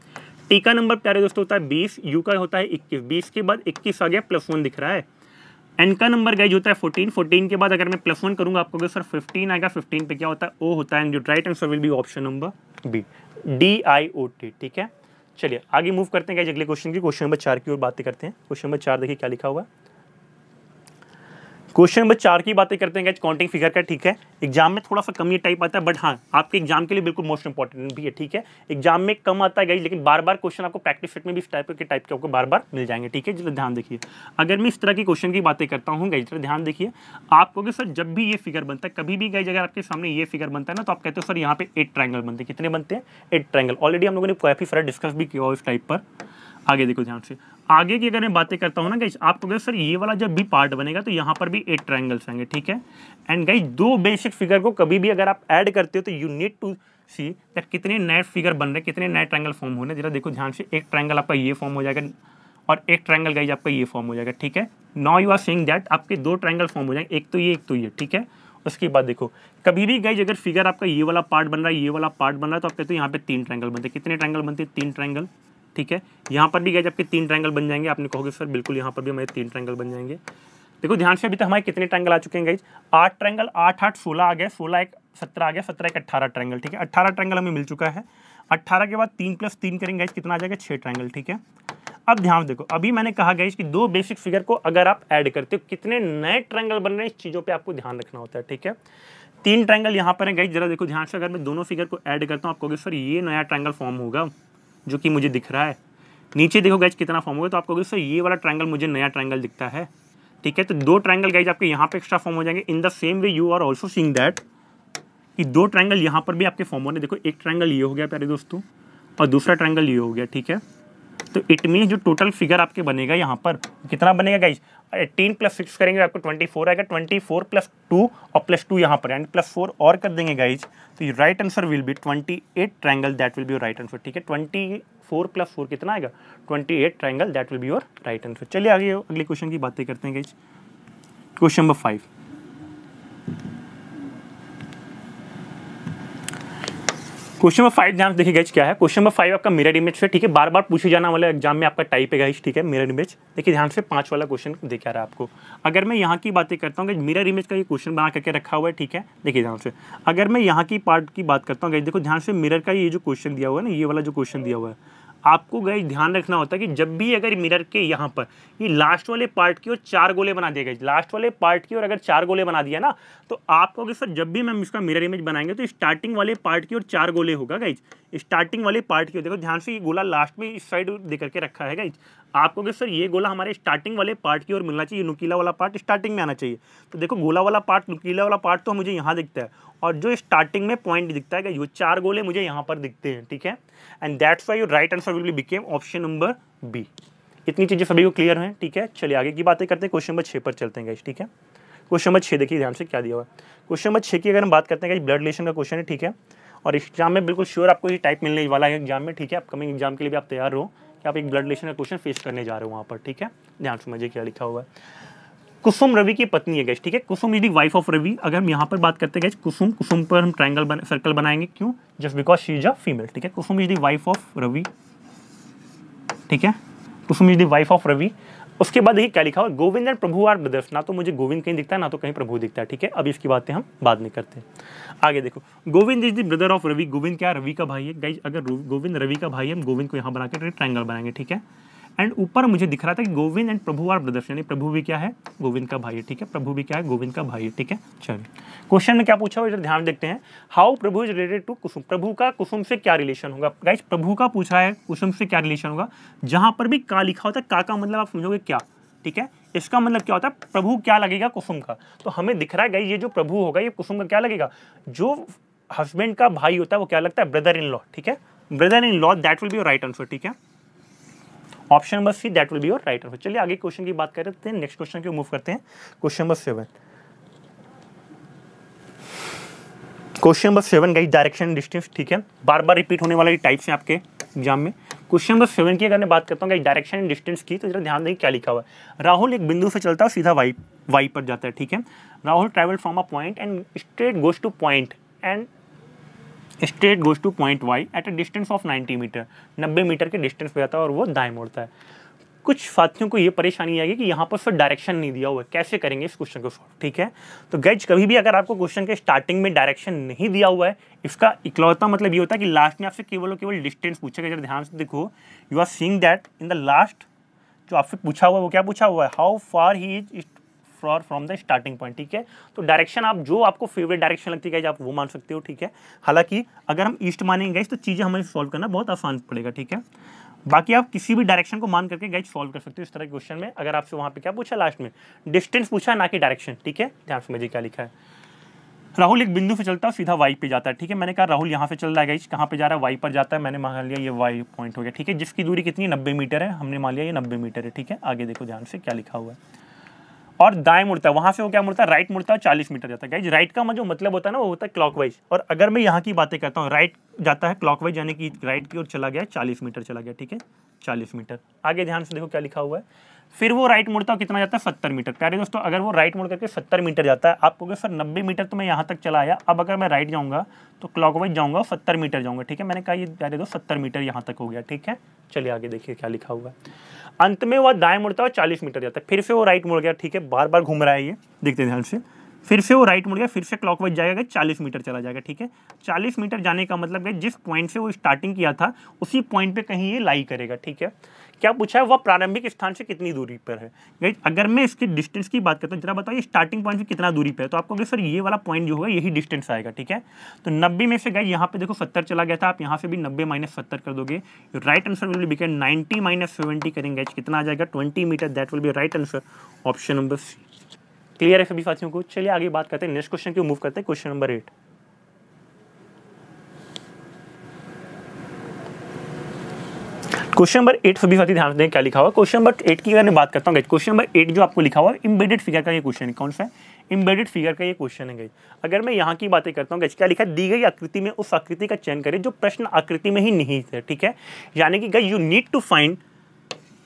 टी का नंबर प्यारे दोस्तों होता है बीस यू का होता है इक्कीस बीस के बाद इक्कीस आ गया प्लस वन दिख रहा है एन का नंबर गाइज होता है फोर्टीन फोर्टीन के बाद अगर मैं प्लस वन करूंगा आपको सर फिफ्टीन आएगा फिफ्टीन पे क्या होता है ओ होता है and right answer will be option number B D I O T ठीक है चलिए आगे मूव करते हैं अगले क्वेश्चन की क्वेश्चन नंबर चार की ओर बातें करते हैं क्वेश्चन नंबर चार देखिए क्या लिखा हुआ है क्वेश्चन नंबर चार की बातें करते हैं काउंटिंग फिगर का ठीक है एग्जाम में थोड़ा सा कम ये टाइप आता है बट हाँ आपके एग्जाम के लिए बिल्कुल मोस्ट इंपॉर्टेंट भी है ठीक है एग्जाम में कम आता है गाइज लेकिन बार बार क्वेश्चन आपको प्रैक्टिस सेट में भी इस टाइप के टाइप के आपको बार बार मिल जाएंगे ठीक है जरा ध्यान देखिए अगर मैं इस तरह की क्वेश्चन की बातें करता हूँ गाइज जरा ध्यान देखिए आपको कि सर जब भी ये फिगर बनता है कभी भी गाइज अगर आपके सामने ये फिगर बनता है ना तो आप कहते हो सर यहाँ पे एट ट्राइंगल बनते हैं कितने बनते हैं एट ट्राइंगल ऑलरेडी हम लोगों ने काफ़ी सारा डिस्कस भी किया इस टाइप पर आगे देखो ध्यान से आगे की अगर मैं बातें करता हूँ ना गई आप तो कहोगे सर ये वाला जब भी पार्ट बनेगा तो यहाँ पर भी एट ट्राइंगल्स आएंगे ठीक है एंड गई दो बेसिक फिगर को कभी भी अगर आप ऐड करते हो तो you need to see that कितने नए फिगर बन रहे कितने नए ट्राइंगल फॉर्म होने जरा देखो ध्यान से एक ट्राइंगल आपका ये फॉर्म हो जाएगा और एक ट्राइंगल गाइज आपका ये फॉर्म हो जाएगा ठीक है now you are saying that आपके दो ट्राइंगल फॉर्म हो जाएंगे एक तो ये एक तो ये ठीक है उसके बाद देखो कभी भी गई अगर फिगर आपका ये वाला पार्ट बन रहा है ये वाला पार्ट बन रहा है तो आप कहते यहाँ पे तीन ट्राइंगल बनते कितने ट्राइंगल बनते हैं तीन ट्राइंगल ठीक है यहाँ पर भी गए जबकि तीन ट्रैंगल बन जाएंगे आपने कहोगे सर बिल्कुल यहाँ पर भी हमारे तीन ट्रैंगल बन जाएंगे देखो ध्यान से अभी तक हमारे कितने ट्रैंगल आ चुके हैं गई आठ ट्रैंगल आठ आठ सोलह आ गए सोलह एक सत्रह आ गया सत्रह एक अट्ठारह ट्रैंगल ठीक है अट्ठारह ट्रैंगल हमें मिल चुका है अट्ठारह के बाद तीन प्लस तीन करेंगे गई कितना आ जाएगा छः ट्रैंगल ठीक है अब ध्यान देखो अभी मैंने कहा गाइज कि दो बेसिक फिगर को अगर आप ऐड करते हो कितने नए ट्रैंगल बन रहे हैं इस चीज़ों पर आपको ध्यान रखना होता है ठीक है तीन ट्रैंगल यहाँ पर है गई जरा देखो ध्यान से अगर मैं दोनों फिगर को ऐड करता हूँ आपको सर ये नया ट्रैंगल फॉर्म होगा जो कि मुझे दिख रहा है नीचे देखो गैज कितना फॉर्म होगा तो आप कहोगे सर ये वाला ट्रायंगल मुझे नया ट्रायंगल दिखता है ठीक है तो दो ट्रायंगल गैज आपके यहाँ पे एक्स्ट्रा फॉर्म हो जाएंगे in the same way you are also seeing that कि दो ट्रायंगल यहाँ पर भी आपके फॉर्म होने देखो एक ट्रायंगल ये हो गया प्यारे दोस्तों और दूसरा ट्रायंगल ये हो गया ठीक है तो इट मीन जो टोटल फिगर आपके बनेगा यहाँ पर कितना बनेगा गाइज एटीन प्लस सिक्स करेंगे आपको ट्वेंटी फोर आएगा ट्वेंटी फोर प्लस टू और प्लस टू यहाँ पर एंड प्लस फोर और कर देंगे गाइज तो ये right answer will be twenty eight triangle that will be your right answer ठीक है ट्वेंटी फोर प्लस फोर कितना आएगा twenty eight triangle that will be your right answer चलिए आगे अगले क्वेश्चन की बातें करते हैं guys question number five question number five ध्यान देखिए गैच क्या है क्वेश्चन नंबर फाइव आपका मिरर इमेज है ठीक है बार बार पूछे जाना वाले एग्जाम में आपका टाइप है गाइज ठीक है मिरर इमेज देखिए ध्यान से पांच वाला क्वेश्चन देखा रहा है आपको अगर मैं यहाँ की बातें करता हूँ मिरर इमेज का ये क्वेश्चन बना करके रखा हुआ है ठीक है देखिए ध्यान से अगर मैं यहाँ की पार्ट की बात करता हूँ देखो ध्यान से मिरर का ये जो क्वेश्चन दिया हुआ है ना ये वाला जो क्वेश्चन दिया हुआ है आपको गई ध्यान रखना होता है कि जब भी अगर मिरर के यहाँ पर ये लास्ट वाले पार्ट की ओर चार गोले बना दिए गए लास्ट वाले पार्ट की ओर अगर चार गोले बना दिया ना तो आपको कि सर जब भी मैम इसका मिरर इमेज बनाएंगे तो स्टार्टिंग वाले पार्ट की ओर चार गोले होगा गाइज स्टार्टिंग वाले पार्ट की ओर देखो ध्यान से ये गोला लास्ट में इस साइड दे करके रखा है गाइज आपको कि सर ये गोला हमारे स्टार्टिंग वाले पार्ट की ओर मिलना चाहिए नुकीला वाला पार्ट स्टार्टिंग में आना चाहिए तो देखो गोला वाला पार्ट नुकीला वाला पार्ट तो मुझे यहाँ दिखता है और जो स्टार्टिंग में पॉइंट दिखता है ये चार गोले मुझे यहाँ पर दिखते हैं ठीक है and that's why you right answer will became option number B इतनी चीज़ें सभी को क्लियर हैं ठीक है चलिए आगे की बातें करते हैं क्वेश्चन नंबर छः पर चलते हैं ठीक है क्वेश्चन नंबर छः देखिए ध्यान से क्या दिया हुआ क्वेश्चन नंबर छः की अगर हम बात करते हैं ब्लड रिलेशन का क्वेश्चन है ठीक है और एग्जाम में बिल्कुल श्योर आपको ये टाइप मिलने वाला है एग्जाम में ठीक है अपकमिंग एग्जाम के लिए भी आप तैयार हो आप एक ब्लड रिलेशन का क्वेश्चन फेस करने जा रहे हो वहाँ पर ठीक है ध्यान समझिए क्या लिखा हुआ है कुसुम रवि की पत्नी है गैस ठीक है Kusum is the wife of Ravi अगर हम यहाँ पर बात करते गए कुसुम कुसुम पर हम ट्राइंगल बन, सर्कल बनाएंगे क्यों just because she is a female ठीक है Kusum is the wife of Ravi ठीक है Kusum is the wife of Ravi उसके बाद देखिए क्या लिखा हुआ Govind and Prabhu are brothers ना तो मुझे गोविंद कहीं दिखता है ना तो कहीं प्रभु दिखता है ठीक है अब इसकी बातें हम बाद में करते हैं आगे देखो Govind is the brother of Ravi Govind क्या रवि का भाई है गाइज अगर गोविंद रवि का भाई है हम गोविंद को यहाँ बना के ट्रायंगल बनाएंगे ठीक है एंड ऊपर मुझे दिख रहा था कि Govind and Prabhu are brothers यानी प्रभु भी क्या है गोविंद का भाई है ठीक है प्रभु भी क्या है गोविंद का भाई है ठीक है चलिए क्वेश्चन में क्या पूछा हुआ इधर ध्यान देखते हैं how Prabhu is related to Kusum Prabhu का कुसुम से क्या रिलेशन होगा गाइज प्रभु का पूछा है कुसुम से क्या रिलेशन होगा जहां पर भी का लिखा होता है का का मतलब आप समझोगे क्या ठीक है इसका मतलब क्या होता है प्रभु क्या लगेगा कुसुम का तो हमें दिख रहा है ये जो प्रभु होगा ये कुसुम का क्या लगेगा जो हस्बैंड का भाई होता है वो क्या लगता है ब्रदर इन लॉ ठीक है brother in law that will be right answer ठीक है option number C that will be your right answer चलिए आगे क्वेश्चन की बात करते हैं नेक्स्ट क्वेश्चन की मूव करते हैं question number seven question number seven गई डायरेक्शन डिस्टेंस ठीक है बार बार रिपीट होने वाला टाइप्स हैं आपके एग्जाम में क्वेश्चन नंबर सेवन की अगर मैं बात करता हूँ गाइज डायरेक्शन एंड डिस्टेंस की तो जरा ध्यान देंगे क्या लिखा हुआ है राहुल एक बिंदु से चलता है सीधा वाई वाई पर जाता है ठीक है Rahul travel from a point and straight goes to point and straight goes to point Y at a distance of 90 metre 90 metre के डिस्टेंस पे जाता है और वो दाएं मोड़ता है कुछ साथियों को ये परेशानी आएगी कि यहाँ पर सर डायरेक्शन नहीं दिया हुआ है कैसे करेंगे इस क्वेश्चन को सॉल्व ठीक है तो गैज कभी भी अगर आपको क्वेश्चन के स्टार्टिंग में डायरेक्शन नहीं दिया हुआ है इसका इकलौता मतलब ये होता है कि लास्ट में आपसे केवल और केवल डिस्टेंस पूछेगा जब ध्यान से देखो you are seeing that in the last जो आपसे पूछा हुआ है वो क्या पूछा हुआ है how far he is from from the starting point ठीक है तो डायरेक्शन आप जो आपको फेवरेट डायरेक्शन लगती है आप वो मान सकते हो ठीक है हालांकि अगर हम ईस्ट मानेंगे गए तो चीज़ें हमें सॉल्व करना बहुत आसान पड़ेगा ठीक है बाकी आप किसी भी डायरेक्शन को मान करके गैज सॉल्व कर सकते हो इस तरह के क्वेश्चन में अगर आपसे वहाँ पे क्या पूछा लास्ट में डिस्टेंस पूछा ना कि डायरेक्शन ठीक है ध्यान से समझिए क्या लिखा है राहुल एक बिंदु पे चलता है सीधा वाई पे जाता है ठीक है मैंने कहा राहुल यहाँ पे चल रहा है गाइज कहाँ पे जा रहा है वाई पर जाता है मैंने मान लिया ये वाई पॉइंट हो गया ठीक है जिसकी दूरी कितनी नब्बे मीटर है हमने मान लिया ये नब्बे मीटर है ठीक है आगे देखो ध्यान से क्या लिखा हुआ है और दाएं मुड़ता है वहां से वो क्या मुड़ता है राइट मुड़ता है चालीस मीटर जाता है राइट का जो मतलब, मतलब होता है ना वो होता है क्लॉकवाइज और अगर मैं यहाँ की बातें करता हूँ राइट जाता है क्लॉकवाइज यानी कि राइट की ओर चला गया चालीस मीटर चला गया ठीक है चालीस मीटर आगे ध्यान से देखो क्या लिखा हुआ है फिर वो राइट मुड़ता कितना जाता है सत्तर मीटर प्यारे दोस्तों अगर वो राइट मुड़ करके सत्तर मीटर जाता है आप कहोगे सर नब्बे मीटर तो मैं यहाँ तक चला आया अब अगर मैं राइट जाऊँगा तो क्लॉकवाइज जाऊँगा सत्तर मीटर जाऊँगा ठीक है मैंने कहा ये प्यारे दोस्त सत्तर मीटर यहाँ तक हो गया ठीक है चलिए आगे देखिए क्या लिखा हुआ है अंत में वह दाएँ मुड़ता है चालीस मीटर जाता है फिर से वो राइट मुड़ गया ठीक है बार बार घूम रहा है ये देखते ध्यान से फिर से वो राइट मुड़ गया फिर से क्लॉकवाइज जाएगा चालीस मीटर चला जाएगा ठीक है चालीस मीटर जाने का मतलब है जिस पॉइंट से वो स्टार्टिंग किया था उसी पॉइंट पे कहीं ये लाई करेगा ठीक है क्या पूछा है वह प्रारंभिक स्थान से कितनी दूरी पर है अगर मैं इसके डिस्टेंस की बात करता हूँ जरा बताइए स्टार्टिंग पॉइंट से कितना दूरी पर है तो आपको अगर सर ये वाला पॉइंट जो होगा यही डिस्टेंस आएगा ठीक है तो नब्बे में से गए यहाँ पे देखो सत्तर चला गया था आप यहाँ से भी नब्बे माइनस सत्तर कर दोगे right answer will become minus seventy करेंगे कितना आ जाएगा twenty metre that will be right answer option number C clear है सभी साथियों को चलिए आगे बात करते हैं नेक्स्ट क्वेश्चन की मूव करते हैं question number eight question number eight सभी भी साथी ध्यान दें क्या लिखा हुआ क्वेश्चन नंबर एट की अगर मैं बात करता हूँ क्वेश्चन नंबर एट जो आपको लिखा हुआ है इम्बेडेड फिगर का ये क्वेश्चन है कौन सा है इम्बेडेड फिगर का ये क्वेश्चन है गई अगर मैं यहाँ की बातें करता हूँ गज क्या लिखा है दी गई आकृति में उस आकृति का चयन करें जो प्रश्न आकृति में ही नहीं है ठीक है यानी कि गई यू नीड टू फाइंड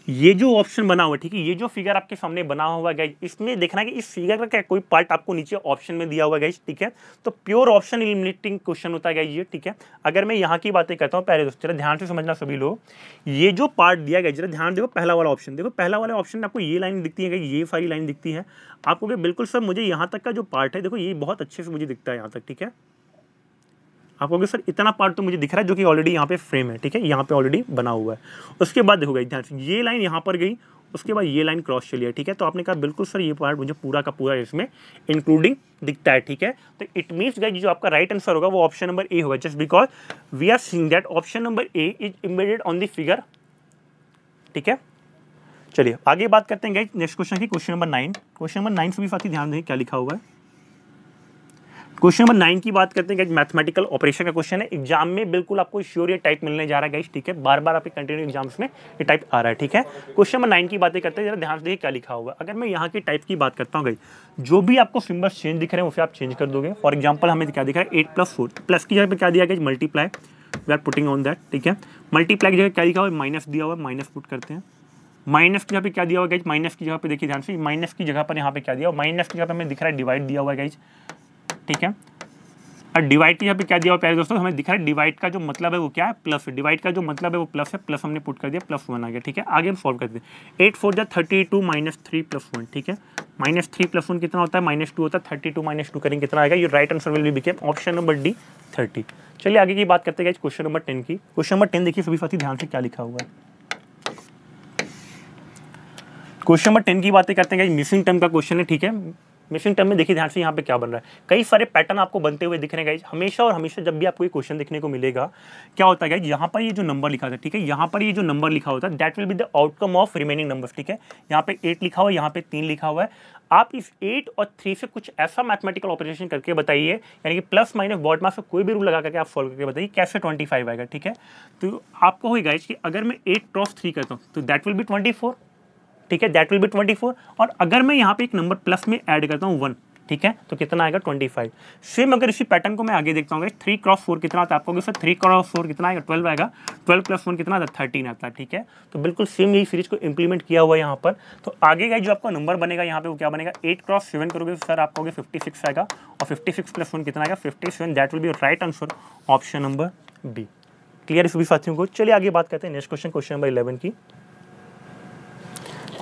ये जो ऑप्शन बना हुआ है ठीक है ये जो फिगर आपके सामने बना हुआ गाइज इसमें देखना कि इस फिगर का क्या कोई पार्ट आपको नीचे ऑप्शन में दिया हुआ गाइज ठीक है तो प्योर ऑप्शन इलिमिनेटिंग क्वेश्चन होता है गाइज ये ठीक है अगर मैं यहाँ की बातें करता हूँ पहले दोस्तों जरा ध्यान से समझना सभी लोग ये जो पार्ट दिया गया जरा ध्यान देखो पहला वाला ऑप्शन देखो पहला वाला ऑप्शन आपको ये लाइन दिखती है ये सारी लाइन दिखती है आपको बिल्कुल सर मुझे यहाँ तक का जो पार्ट है देखो ये बहुत अच्छे से मुझे दिखता है यहाँ तक ठीक है आप कहोगे सर इतना पार्ट तो मुझे दिख रहा है जो कि ऑलरेडी यहाँ पे फ्रेम है ठीक है यहाँ पे ऑलरेडी बना हुआ है उसके बाद देखोगे ध्यान से ये लाइन यहाँ पर गई उसके बाद ये लाइन क्रॉस चली है ठीक है तो आपने कहा बिल्कुल सर ये पार्ट मुझे पूरा का पूरा इसमें इंक्लूडिंग दिखता है ठीक है तो इट मीन्स गाइज जो आपका राइट आंसर होगा वो ऑप्शन नंबर ए होगा just because we are seeing that option number A is embedded on the figure ठीक है चलिए आगे बात करते हैं गाइज नेक्स्ट क्वेश्चन की question number nine question number nine से भी साथ ही ध्यान दें क्या लिखा हुआ है क्वेश्चन नंबर नाइन की बात करते हैं मैथमेटिकल ऑपरेशन का क्वेश्चन है एग्जाम में बिल्कुल आपको श्योर ये टाइप मिलने जा रहा है गाइस ठीक है बार बार आपके कंटिन्यू एग्जाम्स में ये टाइप आ रहा है ठीक है क्वेश्चन नंबर नाइन की बातें करते हैं जरा ध्यान से देखिए क्या लिखा होगा अगर मैं यहाँ की टाइप की बात करता हूँ गई जो भी आपको सिम्बल्स चेंज दिख रहे हैं उसे आप चेंज कर दोगे फॉर एग्जाम्पल हमें क्या दिख रहा है एट प्लस फोर प्लस की जगह पर क्या दिया गया multiply we are putting on that ठीक है मल्टीप्लाई की जगह क्या लिखा हुआ माइनस दिया हुआ माइनस पुट करते हैं माइनस की जगह पे क्या दिया हुआ गाइज माइनस की जगह पे देखिए ध्यान से माइनस की जगह पर यहाँ पे क्या दिया हुआ माइनस की जगह पे हमें दिख रहा है डिवाइड दिया हुआ गाइज ठीक है और डिवाइड के यहाँ पे क्या दिया हुआ प्यारे दोस्तों हमें दिखा है डिवाइड का जो मतलब है वो क्या है प्लस डिवाइड का जो मतलब है वो प्लस है प्लस हमने पुट कर दिया प्लस वन आ गया ठीक है आगे हम सॉल्व कर देते एट फोर जो thirty two minus three plus one ठीक है माइनस थ्री प्लस वन कितना होता है माइनस टू होता है थर्टी टू माइनस टू करेंगे कितना आएगा ये right answer will be become option number D thirty चलिए आगे की बात करते हैं क्वेश्चन नंबर टेन की क्वेश्चन नंबर टेन देखिए सभी साथी ध्यान से क्या लिखा हुआ है क्वेश्चन नंबर टेन की बातें करते हैं मिसिंग टर्म का क्वेश्चन है ठीक है मिशन टर्म में देखिए ध्यान से यहाँ पे क्या बन रहा है कई सारे पैटर्न आपको बनते हुए दिख रहे हैं गाइज हमेशा और हमेशा जब भी आपको ये क्वेश्चन देखने को मिलेगा क्या होता है गाइज यहाँ पर ये जो नंबर लिखा था ठीक है यहाँ पर ये जो नंबर लिखा होता है that will be the outcome of remaining number ठीक है यहाँ पे एट लिखा हुआ है यहाँ पे तीन लिखा हुआ है आप इस एट और थ्री से कुछ ऐसा मैथमेटिकल ऑपरेशन करके बताइए यानी कि प्लस माइनस बॉट मार्क्स कोई भी रूल लगा करके आप सॉल्व करके बताइए कैसे ट्वेंटी फाइव आएगा ठीक है तो आपको होगा कि अगर मैं एट क्रॉस थ्री करता हूँ तो that will be twenty four ठीक है that will be twenty four और अगर मैं यहाँ पे एक नंबर प्लस में ऐड करता हूँ वन ठीक है तो कितना आएगा ट्वेंटी फाइव सेम अगर इसी पैटर्न को मैं आगे देखता हूँ थ्री क्रॉस फोर कितना आता है आपको सर थ्री क्रॉस फोर कितना आएगा ट्वेल्व आएगा ट्वेल्व प्लस वन कितना आता है थर्टीन आता है ठीक है तो बिल्कुल सेम यही सीरीज को इंप्लीमेंट किया हुआ है यहाँ पर तो आगे का जो आपका नंबर बनेगा यहाँ पे वो क्या बनेगा एट क्रॉस सेवन करोगे सर आपको फिफ्टी सिक्स आएगा और फिफ्टी सिक्स प्लस वन कितना आएगा fifty seven that will be right answer option number B clear सभी साथियों को चलिए आगे बात करते हैं next question question number eleven की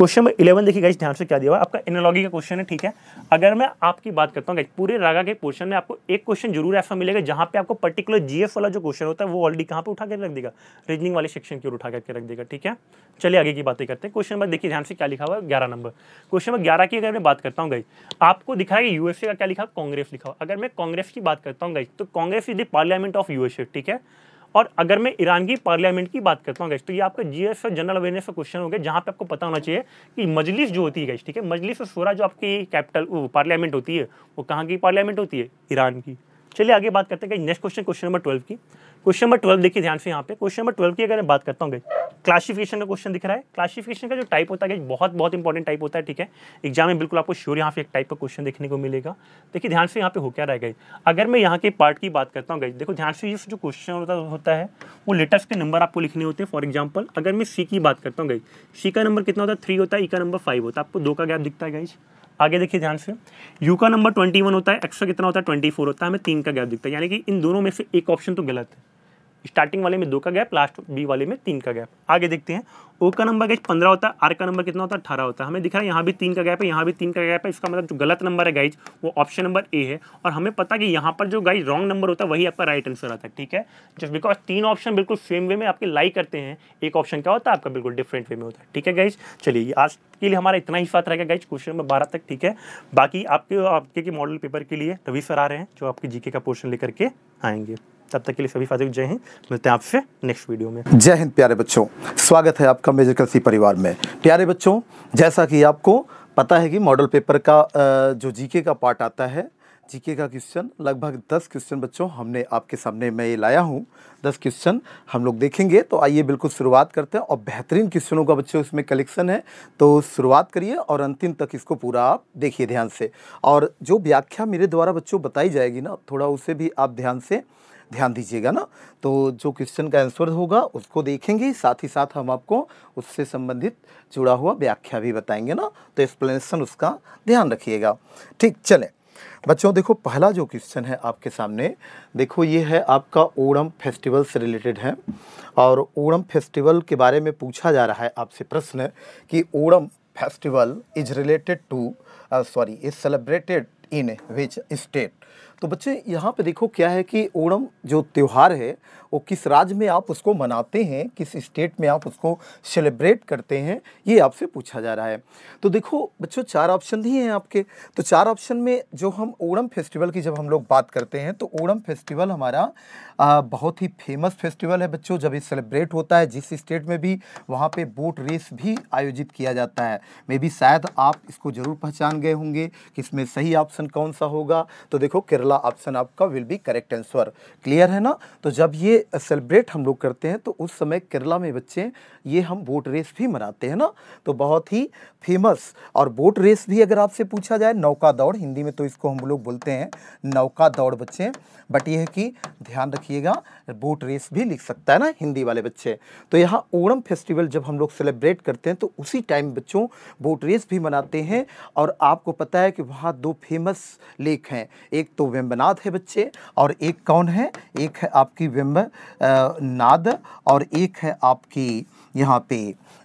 क्वेश्चन नंबर इलेवन देखिए गाइज ध्यान से क्या दिया हुआ आपका एनोलॉजी का क्वेश्चन है ठीक है अगर मैं आपकी बात करता हूँ पूरे रागा के पोर्शन में आपको एक क्वेश्चन जरूर ऐसा मिलेगा जहाँ पे आपको पर्टिकुलर जीएफ वाला जो क्वेश्चन होता है वो ऑलरेडी कहाँ पे उठा कर रख देगा रीजनिंग वाले सेक्शन की ओर उठा करके रख देगा ठीक है चलिए आगे की बातें करते हैं क्वेश्चन नंबर देखिए ध्यान से क्या लिखा हुआ है ग्यारह नंबर क्वेश्चन नंबर ग्यारह की अगर मैं बात करता हूँ गाइज आपको दिखाया गया यूएसए का क्या लिखा कांग्रेस लिखा हुआ अगर मैं कांग्रेस की बात करता हूँ गाइज तो Congress is the parliament of USA ठीक है और अगर मैं ईरान की पार्लियामेंट की बात करता हूँ गैस तो ये आपका जीएस और जनरल अवेयरनेस का क्वेश्चन हो गया जहाँ पे आपको पता होना चाहिए कि मजलिस जो होती है गैस ठीक है मजलिस शोरा जो आपकी कैपिटल पार्लियामेंट होती है वो कहाँ की पार्लियामेंट होती है ईरान की चलिए आगे बात करते हैं next question question number twelve की क्वेश्चन नंबर ट्वेल्व देखिए ध्यान से यहाँ पे क्वेश्चन नंबर ट्वेल्व की अगर मैं बात करता हूँ क्लासिफिकेशन का क्वेश्चन दिख रहा है क्लासिफिकेशन का जो टाइप होता है बहुत बहुत इंपॉर्टेंट टाइप होता है ठीक है एग्जाम में बिल्कुल आपको श्योर यहाँ पे एक टाइप का क्वेश्चन देखने को मिलेगा देखिए ध्यान से यहाँ पे हो क्या रहा है अगर मैं यहाँ के पार्ट की बात करता हूँ गई देखो ध्यान से जो क्वेश्चन होता होता है वो लेटर्स के नंबर आपको लिखने होते हैं फॉर एग्जाम्पल अगर मैं सी की बात करता हूँ गई सी का नंबर कितना होता है थ्री होता है ई e का नंबर फाइव होता है आपको दो का गैप दिखता है गाइज आगे देखिए ध्यान से यू का नंबर ट्वेंटी वन होता है एक्स का कितना होता है ट्वेंटी फोर होता है हमें तीन का गैप दिखता है यानी कि इन दोनों में से एक ऑप्शन तो गलत है स्टार्टिंग वाले में दो का गैप लास्ट बी वाले में तीन का गैप आगे देखते हैं ओ का नंबर गैस पंद्रह होता है आर का नंबर कितना होता है अठारह होता है हमें दिखा है यहाँ भी तीन का गैप है यहाँ भी तीन का गैप है इसका मतलब जो गलत नंबर है गाइज वो ऑप्शन नंबर ए है और हमें पता कि यहाँ पर जो गाइज रॉन्ग नंबर होता है वही आपका राइट आंसर आता है ठीक है जस्ट बिकॉज तीन ऑप्शन बिल्कुल सेम वे में आपके लाइक करते हैं एक ऑप्शन क्या होता है आपका बिल्कुल डिफरेंट वे में होता है ठीक है गाइज चलिए आज के लिए हमारा इतना ही साथ रहेगा गाइज क्वेश्चन नंबर बारह तक ठीक है बाकी आपके आपके मॉडल पेपर के लिए रवि सर आ रहे हैं जो आपके जीके का पोर्शन लेकर के आएंगे तब तक के लिए सभी फाजिक जय हिंद मिलते हैं आपसे नेक्स्ट वीडियो में जय हिंद प्यारे बच्चों स्वागत है आपका मेजर कृषि परिवार में प्यारे बच्चों जैसा कि आपको पता है कि मॉडल पेपर का जो जीके का पार्ट आता है जीके का क्वेश्चन लगभग दस क्वेश्चन बच्चों हमने आपके सामने मैं ये लाया हूँ दस क्वेश्चन हम लोग देखेंगे तो आइए बिल्कुल शुरुआत करते हैं और बेहतरीन क्वेश्चनों का बच्चों इसमें कलेक्शन है तो शुरुआत करिए और अंतिम तक इसको पूरा आप देखिए ध्यान से और जो व्याख्या मेरे द्वारा बच्चों बताई जाएगी ना थोड़ा उसे भी आप ध्यान से ध्यान दीजिएगा ना तो जो क्वेश्चन का आंसर होगा उसको देखेंगे साथ ही साथ हम आपको उससे संबंधित जुड़ा हुआ व्याख्या भी बताएंगे ना तो एक्सप्लेनेशन उसका ध्यान रखिएगा ठीक चले बच्चों देखो पहला जो क्वेश्चन है आपके सामने देखो ये है आपका ओणम फेस्टिवल से रिलेटेड है और ओणम फेस्टिवल के बारे में पूछा जा रहा है आपसे प्रश्न कि Onam festival is related to sorry is celebrated in which state तो बच्चे यहाँ पे देखो क्या है कि ओणम जो त्यौहार है वो किस राज्य में आप उसको मनाते हैं किस स्टेट में आप उसको सेलिब्रेट करते हैं ये आपसे पूछा जा रहा है तो देखो बच्चों चार ऑप्शन ही हैं आपके तो चार ऑप्शन में जो हम ओणम फेस्टिवल की जब हम लोग बात करते हैं तो ओणम फेस्टिवल हमारा आ, बहुत ही फेमस फेस्टिवल है बच्चों जब ये सेलिब्रेट होता है जिस स्टेट में भी वहाँ पर बोट रेस भी आयोजित किया जाता है मे बी शायद आप इसको ज़रूर पहचान गए होंगे कि इसमें सही ऑप्शन कौन सा होगा तो देखो केरला ऑप्शन आपका will be correct answer clear है ना तो जब ये सेलिब्रेट हम लोग करते हैं तो उस समय केरला में बच्चे ये हम बोट रेस भी मनाते हैं ना तो बहुत ही फेमस और बोट रेस भी अगर आपसे पूछा जाए नौका दौड़ हिंदी में तो इसको हम लोग बोलते हैं नौका दौड़ बच्चे बट यह है कि ध्यान रखिएगा बोट रेस भी लिख सकता है ना हिंदी वाले बच्चे तो यहाँ ओणम फेस्टिवल जब हम लोग सेलिब्रेट करते हैं तो उसी टाइम बच्चों बोट रेस भी मनाते हैं और आपको पता है कि वहाँ दो फेमस लेक हैं एक तो वेम्बनाथ है बच्चे और एक कौन है एक है आपकी वेम्ब नाद और एक है आपकी यहाँ पे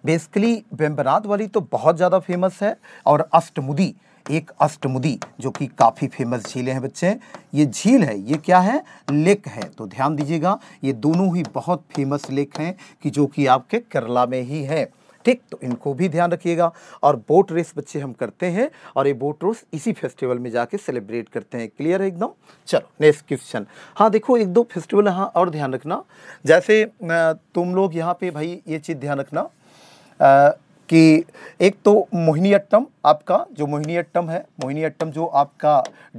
बेसिकली बेम्बनाद वाली तो बहुत ज़्यादा फेमस है और अष्टमुदी एक अष्टमुदी जो कि काफ़ी फेमस झीलें हैं बच्चे ये झील है ये क्या है लेक है तो ध्यान दीजिएगा ये दोनों ही बहुत फेमस लेक हैं कि जो कि आपके केरला में ही है ठीक तो इनको भी ध्यान रखिएगा और बोट रेस बच्चे हम करते हैं और ये बोट रेस इसी फेस्टिवल में जाके सेलिब्रेट करते हैं क्लियर है एकदम चलो नेक्स्ट क्वेश्चन हाँ देखो एक दो फेस्टिवल हाँ और ध्यान रखना जैसे तुम लोग यहाँ पे भाई ये चीज़ ध्यान रखना आ, कि एक तो मोहिनी अट्टम आपका जो मोहिनी अट्टम है मोहिनी अट्टम जो आपका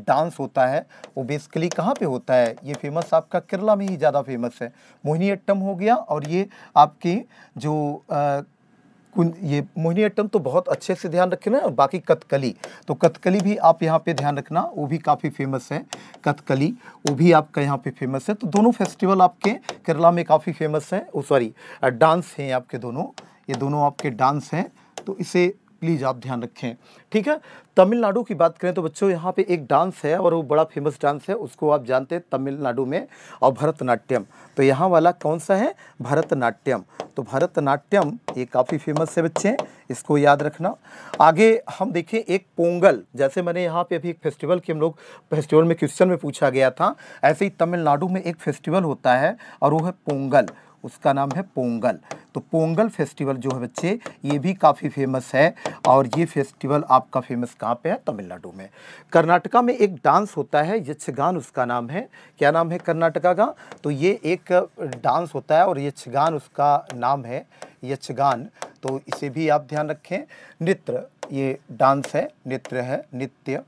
डांस होता है वो बेसिकली कहाँ पे होता है ये फेमस आपका केरला में ही ज़्यादा फेमस है मोहिनी अट्टम हो गया और ये आपकी जो आ, ये मोहिनीअट्टम तो बहुत अच्छे से ध्यान रखना और बाकी कथकली तो कथकली भी आप यहाँ पे ध्यान रखना वो भी काफ़ी फेमस है कथकली वो भी आपका यहाँ पे फेमस है तो दोनों फेस्टिवल आपके केरला में काफ़ी फेमस हैं सॉरी डांस हैं आपके दोनों ये दोनों आपके डांस हैं तो इसे प्लीज़ आप ध्यान रखें ठीक है तमिलनाडु की बात करें तो बच्चों यहाँ पे एक डांस है और वो बड़ा फेमस डांस है उसको आप जानते हैं तमिलनाडु में और भरतनाट्यम तो यहाँ वाला कौन सा है भरतनाट्यम तो भरतनाट्यम ये काफ़ी फेमस है बच्चे इसको याद रखना आगे हम देखें एक पोंगल जैसे मैंने यहाँ पे अभी एक फेस्टिवल की हम लोग फेस्टिवल में क्वेश्चन में पूछा गया था ऐसे ही तमिलनाडु में एक फेस्टिवल होता है और वो है पोंगल उसका नाम है पोंगल तो पोंगल फेस्टिवल जो है बच्चे ये भी काफ़ी फेमस है और ये फेस्टिवल आपका फेमस कहाँ पे है तमिलनाडु में कर्नाटका में एक डांस होता है यक्षगान उसका नाम है क्या नाम है कर्नाटका का तो ये एक डांस होता है और यक्षगान उसका नाम है यक्षगान तो इसे भी आप ध्यान रखें नृत्य ये डांस है नृत्य है नृत्य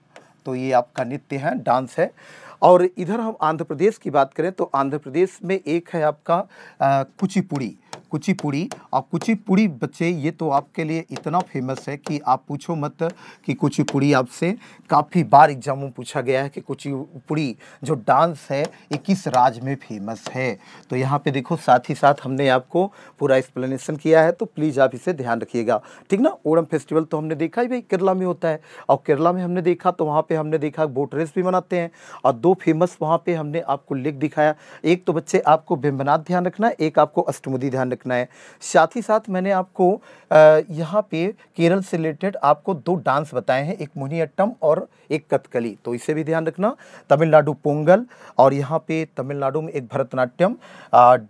तो ये आपका नृत्य है डांस है और इधर हम आंध्र प्रदेश की बात करें तो आंध्र प्रदेश में एक है आपका कुचिपुड़ी कुचिपुड़ी और कुचिपुड़ी बच्चे ये तो आपके लिए इतना फेमस है कि आप पूछो मत कि कुचिपुड़ी आपसे काफ़ी बार एग्जाम में पूछा गया है कि कुचिपुड़ी जो डांस है ये किस राज्य में फेमस है तो यहाँ पे देखो साथ ही साथ हमने आपको पूरा एक्सप्लेनेशन किया है तो प्लीज़ आप इसे ध्यान रखिएगा ठीक ना ओणम फेस्टिवल तो हमने देखा ही भाई केरला में होता है और केरला में हमने देखा तो वहाँ पर हमने देखा बोट रेस भी मनाते हैं और दो फेमस वहाँ पर हमने आपको लेख दिखाया एक तो बच्चे आपको बेम्बनाथ ध्यान रखना एक आपको अष्टमुदी ध्यान रखना रखना है साथ ही साथ मैंने आपको यहाँ पे केरल से रिलेटेड आपको दो डांस बताए हैं एक मुनियट्टम और एक कथकली तो इसे भी ध्यान रखना तमिलनाडु पोंगल और यहाँ पे तमिलनाडु में एक भरतनाट्यम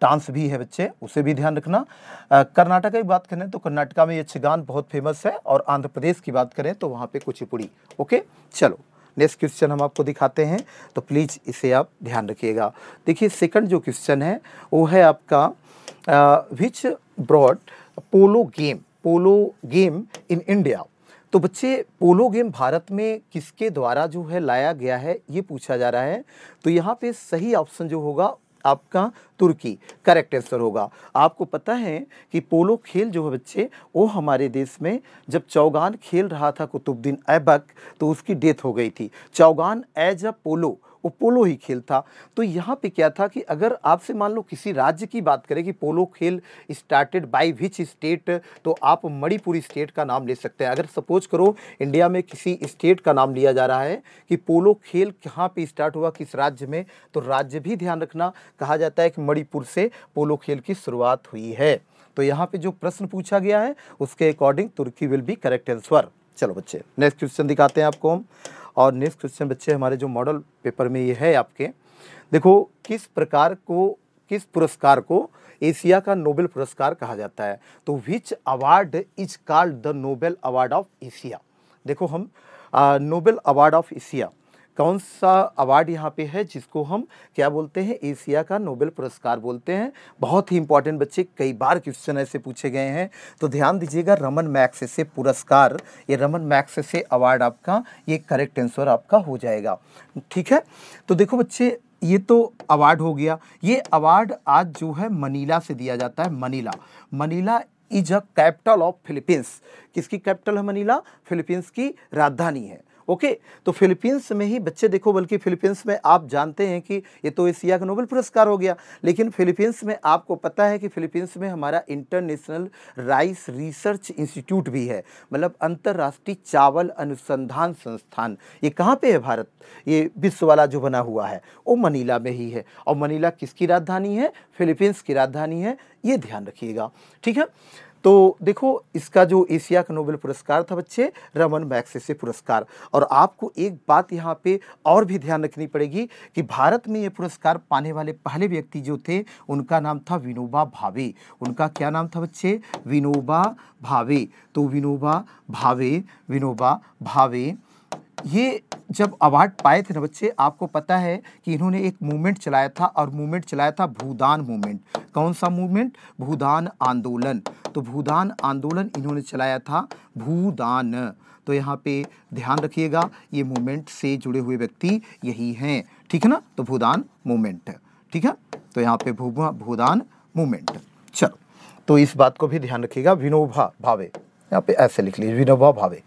डांस भी है बच्चे उसे भी ध्यान रखना कर्नाटका की बात करें तो कर्नाटका में यक्षगान बहुत फेमस है और आंध्र प्रदेश की बात करें तो वहाँ पर कुचिपुड़ी ओके चलो नेक्स्ट क्वेश्चन हम आपको दिखाते हैं तो प्लीज़ इसे आप ध्यान रखिएगा देखिए सेकंड जो क्वेश्चन है वो है आपका which broad polo game polo game in India तो बच्चे पोलो गेम भारत में किसके द्वारा जो है लाया गया है ये पूछा जा रहा है तो यहाँ पे सही ऑप्शन जो होगा आपका तुर्की करेक्ट आंसर होगा आपको पता है कि पोलो खेल जो है बच्चे वो हमारे देश में जब चौगान खेल रहा था कुतुबुद्दीन ऐबक तो उसकी डेथ हो गई थी चौगान एज अ पोलो वो पोलो ही खेल था तो यहाँ पे क्या था कि अगर आपसे मान लो किसी राज्य की बात करें कि पोलो खेल स्टार्टेड बाई विच स्टेट तो आप मणिपुरी स्टेट का नाम ले सकते हैं अगर सपोज करो इंडिया में किसी स्टेट का नाम लिया जा रहा है कि पोलो खेल कहाँ पर स्टार्ट हुआ किस राज्य में तो राज्य भी ध्यान रखना कहा जाता है कि मणिपुर से पोलो खेल की शुरुआत हुई है तो यहाँ पे जो प्रश्न पूछा गया है उसके अकॉर्डिंग तुर्की विल बी करेक्ट आंसर चलो बच्चे नेक्स्ट क्वेश्चन दिखाते हैं आपको हम और नेक्स्ट क्वेश्चन बच्चे हमारे जो मॉडल पेपर में ये है आपके देखो किस प्रकार को किस पुरस्कार को एशिया का नोबेल पुरस्कार कहा जाता है तो which award is called the Nobel award of Asia देखो हम नोबेल अवार्ड ऑफ एशिया कौन सा अवार्ड यहाँ पे है जिसको हम क्या बोलते हैं एशिया का नोबेल पुरस्कार बोलते हैं बहुत ही इंपॉर्टेंट बच्चे कई बार क्वेश्चन ऐसे पूछे गए हैं तो ध्यान दीजिएगा रमन मैक्स से पुरस्कार ये रमन मैक्स से अवार्ड आपका ये करेक्ट आंसर आपका हो जाएगा ठीक है तो देखो बच्चे ये तो अवार्ड हो गया ये अवार्ड आज जो है मनीला से दिया जाता है Manila Manila is a capital of Philippines किसकी कैपिटल है मनीला फिलीपींस की राजधानी है ओके तो फिलीपींस में ही बच्चे देखो बल्कि फिलीपींस में आप जानते हैं कि ये तो एशिया का नोबेल पुरस्कार हो गया लेकिन फिलीपींस में आपको पता है कि फिलीपींस में हमारा इंटरनेशनल राइस रिसर्च इंस्टीट्यूट भी है मतलब अंतर्राष्ट्रीय चावल अनुसंधान संस्थान ये कहाँ पे है भारत ये विश्व वाला जो बना हुआ है वो मनीला में ही है और मनीला किसकी राजधानी है फिलीपींस की राजधानी है ये ध्यान रखिएगा ठीक है तो देखो इसका जो एशिया का नोबेल पुरस्कार था बच्चे रमन मैक्सेसे पुरस्कार और आपको एक बात यहाँ पे और भी ध्यान रखनी पड़ेगी कि भारत में ये पुरस्कार पाने वाले पहले व्यक्ति जो थे उनका नाम था विनोबा भावे उनका क्या नाम था बच्चे विनोबा भावे तो विनोबा भावे विनोबा भावे ये जब अवार्ड पाए थे ना बच्चे आपको पता है कि इन्होंने एक मूवमेंट चलाया था और मूवमेंट चलाया था भूदान मूवमेंट कौन सा मूवमेंट भूदान आंदोलन तो भूदान आंदोलन इन्होंने चलाया था भूदान तो यहाँ पे ध्यान रखिएगा ये मूवमेंट से जुड़े हुए व्यक्ति यही हैं ठीक है ना तो भूदान मूवमेंट ठीक है तो यहाँ पे भू भूदान मूवमेंट चलो तो इस बात को भी ध्यान रखिएगा विनोभा भावे यहाँ पे ऐसे लिख लीजिए विनोभा भावे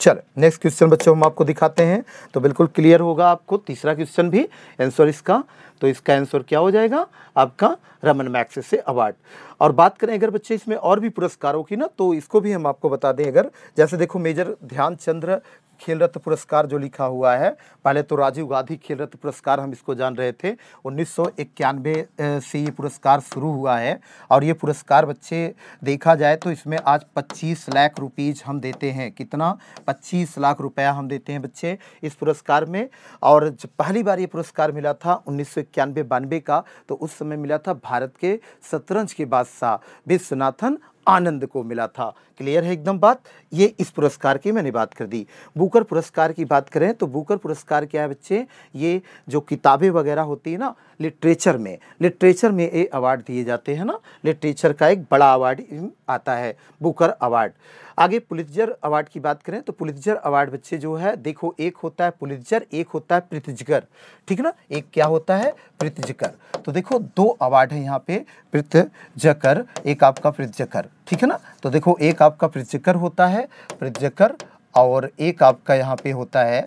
चलो नेक्स्ट क्वेश्चन बच्चों हम आपको दिखाते हैं तो बिल्कुल क्लियर होगा आपको तीसरा क्वेश्चन भी आंसर इसका तो इसका आंसर क्या हो जाएगा आपका रमन से अवार्ड और बात करें अगर बच्चे इसमें और भी पुरस्कारों की ना तो इसको भी हम आपको बता दें अगर जैसे देखो मेजर ध्यानचंद्र खेल रत्न पुरस्कार जो लिखा हुआ है पहले तो राजीव गांधी खेल रत्न पुरस्कार हम इसको जान रहे थे उन्नीस से ये पुरस्कार शुरू हुआ है और ये पुरस्कार बच्चे देखा जाए तो इसमें आज 25 लाख रुपीज़ हम देते हैं कितना 25 लाख रुपया हम देते हैं बच्चे इस पुरस्कार में और पहली बार ये पुरस्कार मिला था उन्नीस इक्यानवे बानवे का तो उस समय मिला था भारत के शतरंज के बादशाह विश्वनाथन आनंद को मिला था क्लियर है एकदम बात ये इस पुरस्कार की मैंने बात कर दी बूकर पुरस्कार की बात करें तो बूकर पुरस्कार क्या है बच्चे ये जो किताबें वगैरह होती है ना लिटरेचर में लिटरेचर में ये अवार्ड दिए जाते हैं ना लिटरेचर का एक बड़ा अवार्ड आता है बूकर अवार्ड आगे पुलितजर अवार्ड की बात करें तो पुलितजर अवार्ड बच्चे जो है देखो एक होता है पुलितजर एक होता है पृथ्जगर ठीक ना एक क्या होता है पृथ्जकर तो देखो दो अवार्ड है यहाँ पे पृथ्जकर एक आपका पृथ्जकर ठीक है ना तो देखो एक आपका प्रत्यकर होता है प्रत्यकर और एक आपका यहाँ पे होता है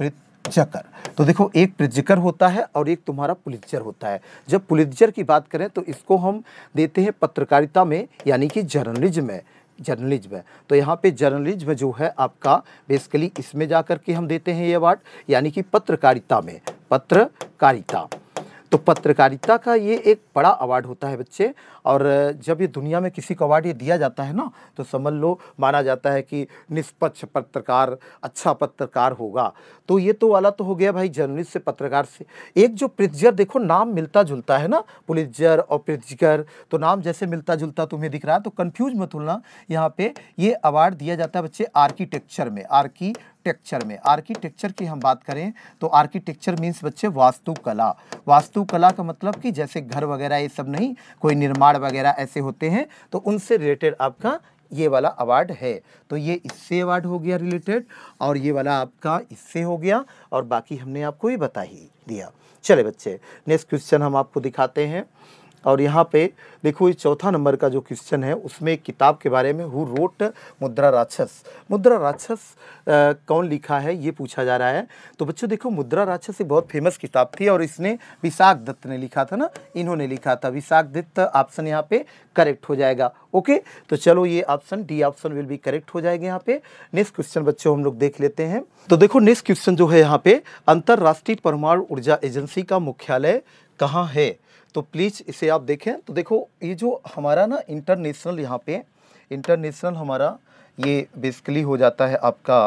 जकर तो देखो एक प्रिजकर होता है और एक तुम्हारा पुलिजर होता है जब पुलिजर की बात करें तो इसको हम देते हैं पत्रकारिता में यानी कि जर्नलिज्म में जर्नलिज्म है तो यहाँ पे जर्नलिज्म जो है आपका बेसिकली इसमें जा करके हम देते हैं ये अवार्ड यानी कि पत्रकारिता में पत्रकारिता तो पत्रकारिता का ये एक बड़ा अवार्ड होता है बच्चे और जब ये दुनिया में किसी को अवार्ड ये दिया जाता है ना तो समझ लो माना जाता है कि निष्पक्ष पत्रकार अच्छा पत्रकार होगा तो ये तो वाला तो हो गया भाई जर्नलिस्ट से पत्रकार से एक जो प्रिजर देखो नाम मिलता जुलता है ना पुलिसजर और प्रिजगर तो नाम जैसे मिलता जुलता तुम्हें दिख रहा है तो कन्फ्यूज मत होना यहाँ पे ये अवार्ड दिया जाता है बच्चे आर्किटेक्चर में आर्की आर्किटेक्चर में आर्किटेक्चर की हम बात करें तो आर्किटेक्चर मीन्स बच्चे वास्तुकला वास्तुकला का मतलब कि जैसे घर वगैरह ये सब नहीं कोई निर्माण वगैरह ऐसे होते हैं तो उनसे रिलेटेड आपका ये वाला अवार्ड है तो ये इससे अवार्ड हो गया रिलेटेड और ये वाला आपका इससे हो गया और बाकी हमने आपको ये बता ही दिया चले बच्चे नेक्स्ट क्वेश्चन हम आपको दिखाते हैं और यहाँ पे देखो ये चौथा नंबर का जो क्वेश्चन है उसमें किताब के बारे में हु रोट मुद्रा राक्षस मुद्रा राक्षस कौन लिखा है ये पूछा जा रहा है तो बच्चों देखो मुद्रा राक्षस एक बहुत फेमस किताब थी और इसने विशाख दत्त ने लिखा था ना इन्होंने लिखा था विशाख दत्त ऑप्शन यहाँ पे करेक्ट हो जाएगा ओके तो चलो ये ऑप्शन डी ऑप्शन विल भी करेक्ट हो जाएगा यहाँ पे नेक्स्ट क्वेश्चन बच्चों हम लोग देख लेते हैं तो देखो नेक्स्ट क्वेश्चन जो है यहाँ पे अंतर्राष्ट्रीय परमाणु ऊर्जा एजेंसी का मुख्यालय कहाँ है तो प्लीज़ इसे आप देखें तो देखो ये जो हमारा ना इंटरनेशनल यहाँ पे इंटरनेशनल हमारा ये बेसिकली हो जाता है आपका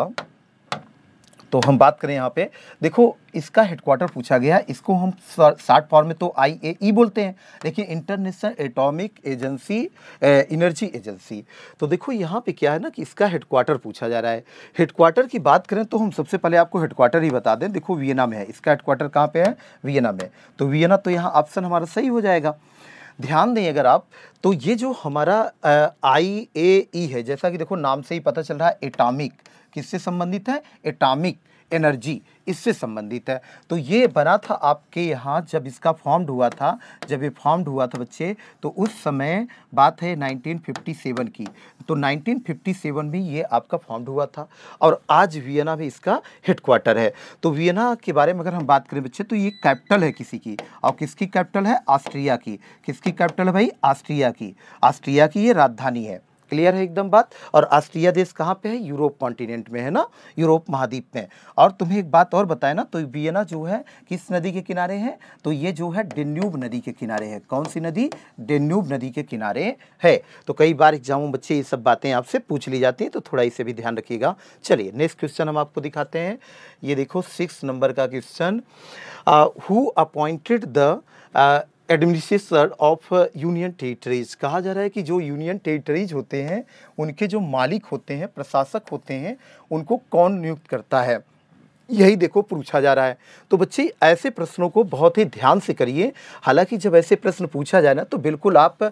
तो हम बात करें यहाँ पे देखो इसका हेडक्वार्टर पूछा गया इसको हम शार्ट फॉर्म में तो आई ए ई बोलते हैं देखिए international atomic agency energy agency तो देखो यहाँ पे क्या है ना कि इसका हेडक्वार्टर पूछा जा रहा है हेडक्वार्टर की बात करें तो हम सबसे पहले आपको हेडक्वार्टर ही बता दें देखो वियना में है इसका हेडक्वार्टर कहाँ पर है वियना में तो वियना तो यहाँ ऑप्शन हमारा सही हो जाएगा ध्यान दें अगर आप तो ये जो हमारा आई ए ई है जैसा कि देखो नाम से ही पता चल रहा है एटामिक किससे संबंधित है एटामिक एनर्जी इससे संबंधित है तो ये बना था आपके यहाँ जब इसका फॉर्म्ड हुआ था जब ये फॉर्म्ड हुआ था बच्चे तो उस समय बात है 1957 की तो 1957 में ये आपका फॉर्म्ड हुआ था और आज वियना में इसका हेडक्वार्टर है तो वियना के बारे में अगर हम बात करें बच्चे तो ये कैपिटल है किसी की और किसकी कैपिटल है ऑस्ट्रिया की किसकी कैपिटल है भाई ऑस्ट्रिया की ऑस्ट्रिया की ये राजधानी है क्लियर है एकदम बात और ऑस्ट्रिया देश कहाँ पे है यूरोप कॉन्टिनेंट में है ना यूरोप महाद्वीप में और तुम्हें एक बात और बताए ना तो वियना जो है किस नदी के किनारे है तो ये जो है डेन्यूब नदी के किनारे है कौन सी नदी डेन्यूब नदी के किनारे है तो कई बार एग्जामों में बच्चे ये सब बातें आपसे पूछ ली जाती हैं तो थोड़ा इसे भी ध्यान रखिएगा चलिए नेक्स्ट क्वेश्चन हम आपको दिखाते हैं ये देखो सिक्स नंबर का question who appointed the administrator of union territories कहा जा रहा है कि जो यूनियन टेरिटरीज होते हैं उनके जो मालिक होते हैं प्रशासक होते हैं उनको कौन नियुक्त करता है यही देखो पूछा जा रहा है तो बच्चे ऐसे प्रश्नों को बहुत ही ध्यान से करिए हालांकि जब ऐसे प्रश्न पूछा जाए ना तो बिल्कुल आप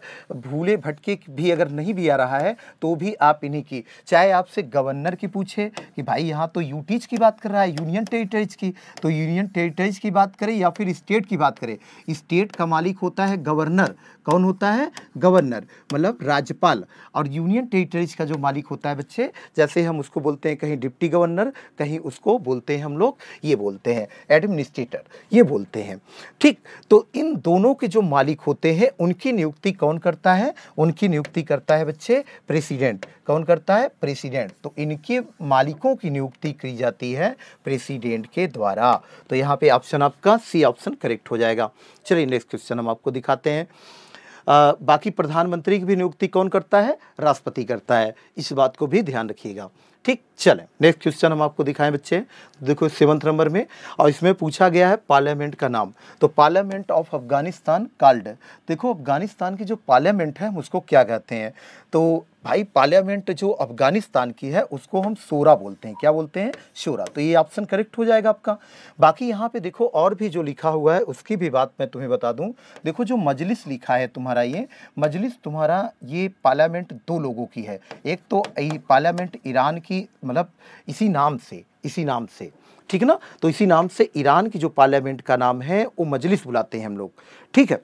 भूले भटके भी अगर नहीं भी आ रहा है तो भी आप इन्हीं की चाहे आपसे गवर्नर की पूछे कि भाई यहाँ तो यूटीज की बात कर रहा है यूनियन टेरिटरीज की तो यूनियन टेरिटरीज की बात करें या फिर स्टेट की बात करें स्टेट का मालिक होता है गवर्नर कौन होता है गवर्नर मतलब राज्यपाल और यूनियन टेरिटरीज का जो मालिक होता है बच्चे जैसे हम उसको बोलते हैं कहीं डिप्टी गवर्नर कहीं उसको बोलते हैं हम लोग ये बोलते हैं एडमिनिस्ट्रेटर ये बोलते हैं ठीक तो इन दोनों के जो मालिक होते हैं उनकी नियुक्ति कौन करता है उनकी नियुक्ति करता है बच्चे प्रेसिडेंट कौन करता है प्रेसिडेंट तो इनके मालिकों की नियुक्ति की जाती है प्रेसिडेंट के द्वारा तो यहाँ पे ऑप्शन आपका सी ऑप्शन करेक्ट हो जाएगा चलिए नेक्स्ट क्वेश्चन हम आपको दिखाते हैं आ, बाकी प्रधानमंत्री की भी नियुक्ति कौन करता है राष्ट्रपति करता है इस बात को भी ध्यान रखिएगा ठीक चलें नेक्स्ट क्वेश्चन हम आपको दिखाएं बच्चे देखो सेवंथ नंबर में और इसमें पूछा गया है पार्लियामेंट का नाम तो पार्लियामेंट ऑफ अफगानिस्तान काल्ड देखो अफगानिस्तान की जो पार्लियामेंट है हम उसको क्या कहते हैं तो भाई पार्लियामेंट जो अफगानिस्तान की है उसको हम सोरा बोलते हैं क्या बोलते हैं शोरा तो ये ऑप्शन करेक्ट हो जाएगा आपका बाकी यहाँ पे देखो और भी जो लिखा हुआ है उसकी भी बात मैं तुम्हें बता दूँ देखो जो मजलिस लिखा है तुम्हारा ये मजलिस तुम्हारा ये पार्लियामेंट दो लोगों की है एक तो पार्लियामेंट ईरान की मतलब इसी नाम से इसी नाम से ठीक है ना तो इसी नाम से ईरान की जो पार्लियामेंट का नाम है वो मजलिस बुलाते हैं हम लोग ठीक है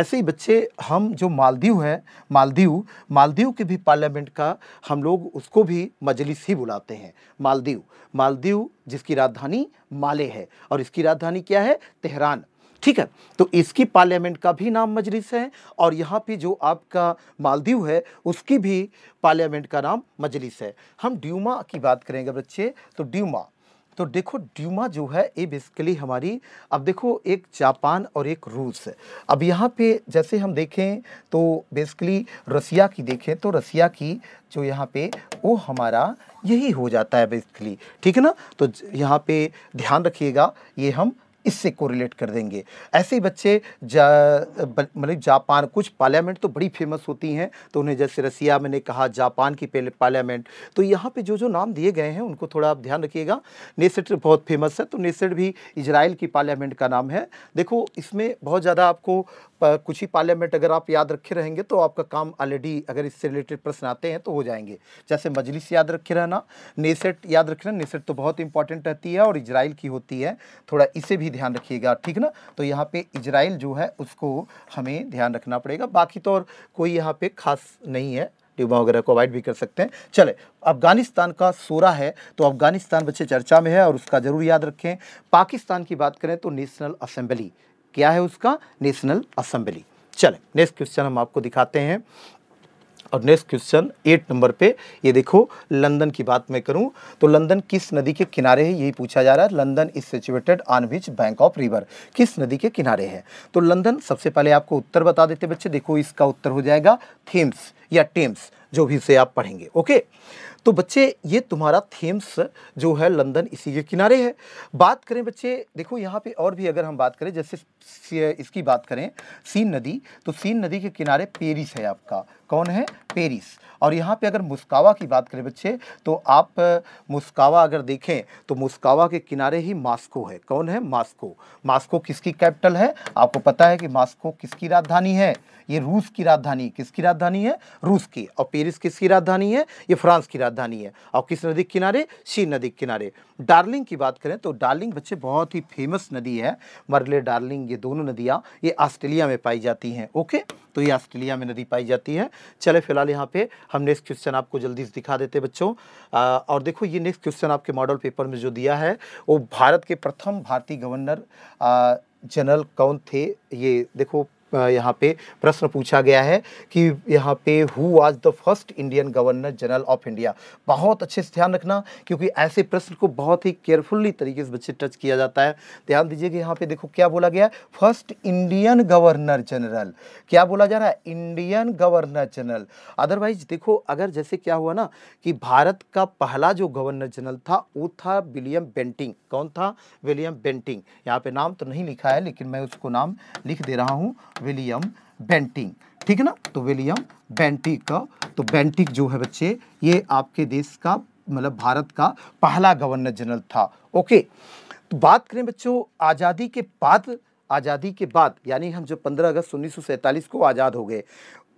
ऐसे ही बच्चे हम जो मालदीव हैं मालदीव मालदीव के भी पार्लियामेंट का हम लोग उसको भी मजलिस ही बुलाते हैं मालदीव मालदीव जिसकी राजधानी माले है और इसकी राजधानी क्या है तेहरान ठीक है तो इसकी पार्लियामेंट का भी नाम मजलिस है और यहाँ पे जो आपका मालदीव है उसकी भी पार्लियामेंट का नाम मजलिस है हम ड्यूमा की बात करेंगे बच्चे तो ड्यूमा तो देखो ड्यूमा जो है ये बेसिकली हमारी अब देखो एक जापान और एक रूस है अब यहाँ पे जैसे हम देखें तो बेसिकली रसिया की देखें तो रसिया की जो यहाँ पे वो हमारा यही हो जाता है बेसिकली ठीक है ना तो यहाँ पे ध्यान रखिएगा ये हम इससे कोरिलेट कर देंगे ऐसे ही बच्चे जा मतलब जापान कुछ पार्लियामेंट तो बड़ी फेमस होती हैं तो उन्हें जैसे रसिया मैंने कहा जापान की पार्लियामेंट तो यहाँ पे जो जो नाम दिए गए हैं उनको थोड़ा आप ध्यान रखिएगा नेसेट बहुत फेमस है तो नेसेट भी इजराइल की पार्लियामेंट का नाम है देखो इसमें बहुत ज़्यादा आपको कुछ ही पार्लियामेंट अगर आप याद रखे रहेंगे तो आपका काम ऑलरेडी अगर इससे रिलेटेड प्रश्न आते हैं तो हो जाएंगे जैसे मजलिस याद रखे रहना नेसेट याद रखना नेसेट तो बहुत इंपॉर्टेंट रहती है और इजराइल की होती है थोड़ा इसे भी ध्यान रखिएगा ठीक ना तो यहाँ पे इजराइल जो है उसको हमें ध्यान रखना पड़ेगा बाकी तो और कोई यहाँ पे खास नहीं है ट्यूबा वगैरह को अवॉइड भी कर सकते हैं चले अफगानिस्तान का सोरा है तो अफगानिस्तान बच्चे चर्चा में है और उसका ज़रूर याद रखें पाकिस्तान की बात करें तो नेशनल असेंबली क्या है उसका नेशनल असेंबली चले नेक्स्ट क्वेश्चन हम आपको दिखाते हैं और नेक्स्ट क्वेश्चन एट नंबर पे ये देखो लंदन की बात मैं करूं तो लंदन किस नदी के किनारे है यही पूछा जा रहा है London is situated on which bank of river किस नदी के किनारे है तो लंदन सबसे पहले आपको उत्तर बता देते बच्चे देखो इसका उत्तर हो जाएगा थीम्स या टेम्स जो भी से आप पढ़ेंगे ओके तो बच्चे ये तुम्हारा थेम्स जो है लंदन इसी के किनारे है बात करें बच्चे देखो यहाँ पे और भी अगर हम बात करें जैसे इसकी बात करें सीन नदी तो सीन नदी के किनारे पेरिस है आपका कौन है पेरिस और यहाँ पे अगर मुस्कावा की बात करें बच्चे तो आप मुस्कावा अगर देखें तो मुस्कावा के किनारे ही मास्को है कौन है मास्को मास्को किसकी कैपिटल है आपको पता है कि मास्को किसकी राजधानी है ये रूस की राजधानी किसकी राजधानी है रूस की और पेरिस किसकी राजधानी है ये फ्रांस की राजधानी है और किस नदी के किनारे शी नदी के किनारे डार्लिंग की बात करें तो डार्लिंग बच्चे बहुत ही फेमस नदी है मरले डार्लिंग ये दोनों नदियाँ ये ऑस्ट्रेलिया में पाई जाती हैं ओके तो ये ऑस्ट्रेलिया में नदी पाई जाती है चले फिलहाल फिलहाल यहाँ पे हम नेक्स्ट क्वेश्चन आपको जल्दी से दिखा देते बच्चों आ, और देखो ये नेक्स्ट क्वेश्चन आपके मॉडल पेपर में जो दिया है वो भारत के प्रथम भारतीय गवर्नर जनरल कौन थे ये देखो यहाँ पे प्रश्न पूछा गया है कि यहाँ पे who was the first Indian governor general of India बहुत अच्छे से ध्यान रखना क्योंकि ऐसे प्रश्न को बहुत ही केयरफुल्ली तरीके से बच्चे टच किया जाता है ध्यान दीजिए कि यहाँ पे देखो क्या बोला गया फर्स्ट इंडियन गवर्नर जनरल क्या बोला जा रहा है इंडियन गवर्नर जनरल अदरवाइज देखो अगर जैसे क्या हुआ ना कि भारत का पहला जो गवर्नर जनरल था वो था विलियम बेंटिंग कौन था विलियम बेंटिंग यहाँ पे नाम तो नहीं लिखा है लेकिन मैं उसको नाम लिख दे रहा हूँ विलियम बेंटिंग ठीक है ना तो विलियम बेंटिक का तो बेंटिक जो है बच्चे ये आपके देश का मतलब भारत का पहला गवर्नर जनरल था ओके तो बात करें बच्चों आज़ादी के बाद आज़ादी के बाद यानी हम जो 15 अगस्त 1947 को आज़ाद हो गए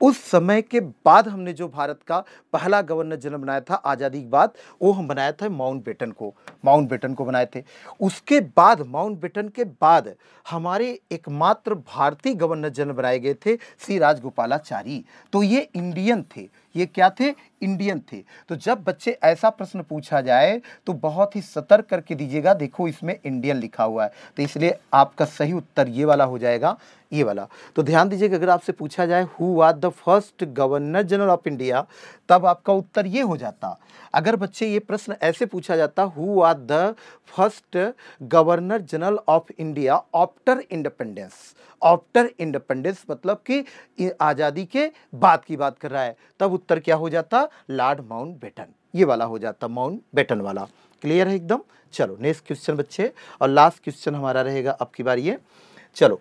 उस समय के बाद हमने जो भारत का पहला गवर्नर जनरल बनाया था आज़ादी के बाद वो हम बनाया था माउंट बेटन को माउंट बेटन को बनाए थे उसके बाद माउंट बेटन के बाद हमारे एकमात्र भारतीय गवर्नर जनरल बनाए गए थे श्री राजगोपालाचारी तो ये इंडियन थे ये क्या थे इंडियन थे तो जब बच्चे ऐसा प्रश्न पूछा जाए तो बहुत ही सतर्क करके दीजिएगा देखो इसमें इंडियन लिखा हुआ है तो इसलिए आपका सही उत्तर ये वाला हो जाएगा ये वाला तो ध्यान दीजिएगा अगर आपसे पूछा जाए who are the first governor general of India तब आपका उत्तर ये हो जाता अगर बच्चे ये प्रश्न ऐसे पूछा जाता who are the first governor general of India after independence after independence मतलब कि आज़ादी के बाद की बात कर रहा है तब उत्तर क्या हो जाता लॉर्ड माउंट बेटन ये वाला हो जाता माउंट बेटन वाला क्लियर है एकदम चलो नेक्स्ट क्वेश्चन बच्चे और लास्ट क्वेश्चन हमारा रहेगा आपकी बार ये चलो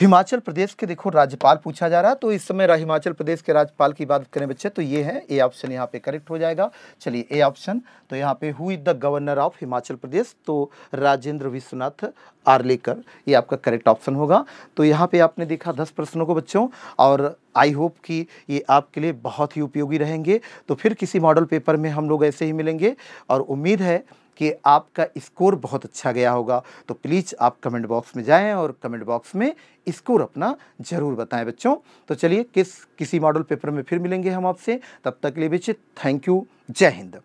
हिमाचल प्रदेश के देखो राज्यपाल पूछा जा रहा है तो इस समय हिमाचल प्रदेश के राज्यपाल की बात करें बच्चे तो ये है ए ऑप्शन यहाँ पे करेक्ट हो जाएगा चलिए ए ऑप्शन तो यहाँ पे who is the governor of Himachal Pradesh तो राजेंद्र विश्वनाथ आर्लेकर ये आपका करेक्ट ऑप्शन होगा तो यहाँ पे आपने देखा दस प्रश्नों को बच्चों और आई होप कि ये आपके लिए बहुत ही उपयोगी रहेंगे तो फिर किसी मॉडल पेपर में हम लोग ऐसे ही मिलेंगे और उम्मीद है कि आपका स्कोर बहुत अच्छा गया होगा तो प्लीज़ आप कमेंट बॉक्स में जाएं और कमेंट बॉक्स में स्कोर अपना ज़रूर बताएं बच्चों तो चलिए किस किसी मॉडल पेपर में फिर मिलेंगे हम आपसे तब तक के लिए बेचे थैंक यू जय हिंद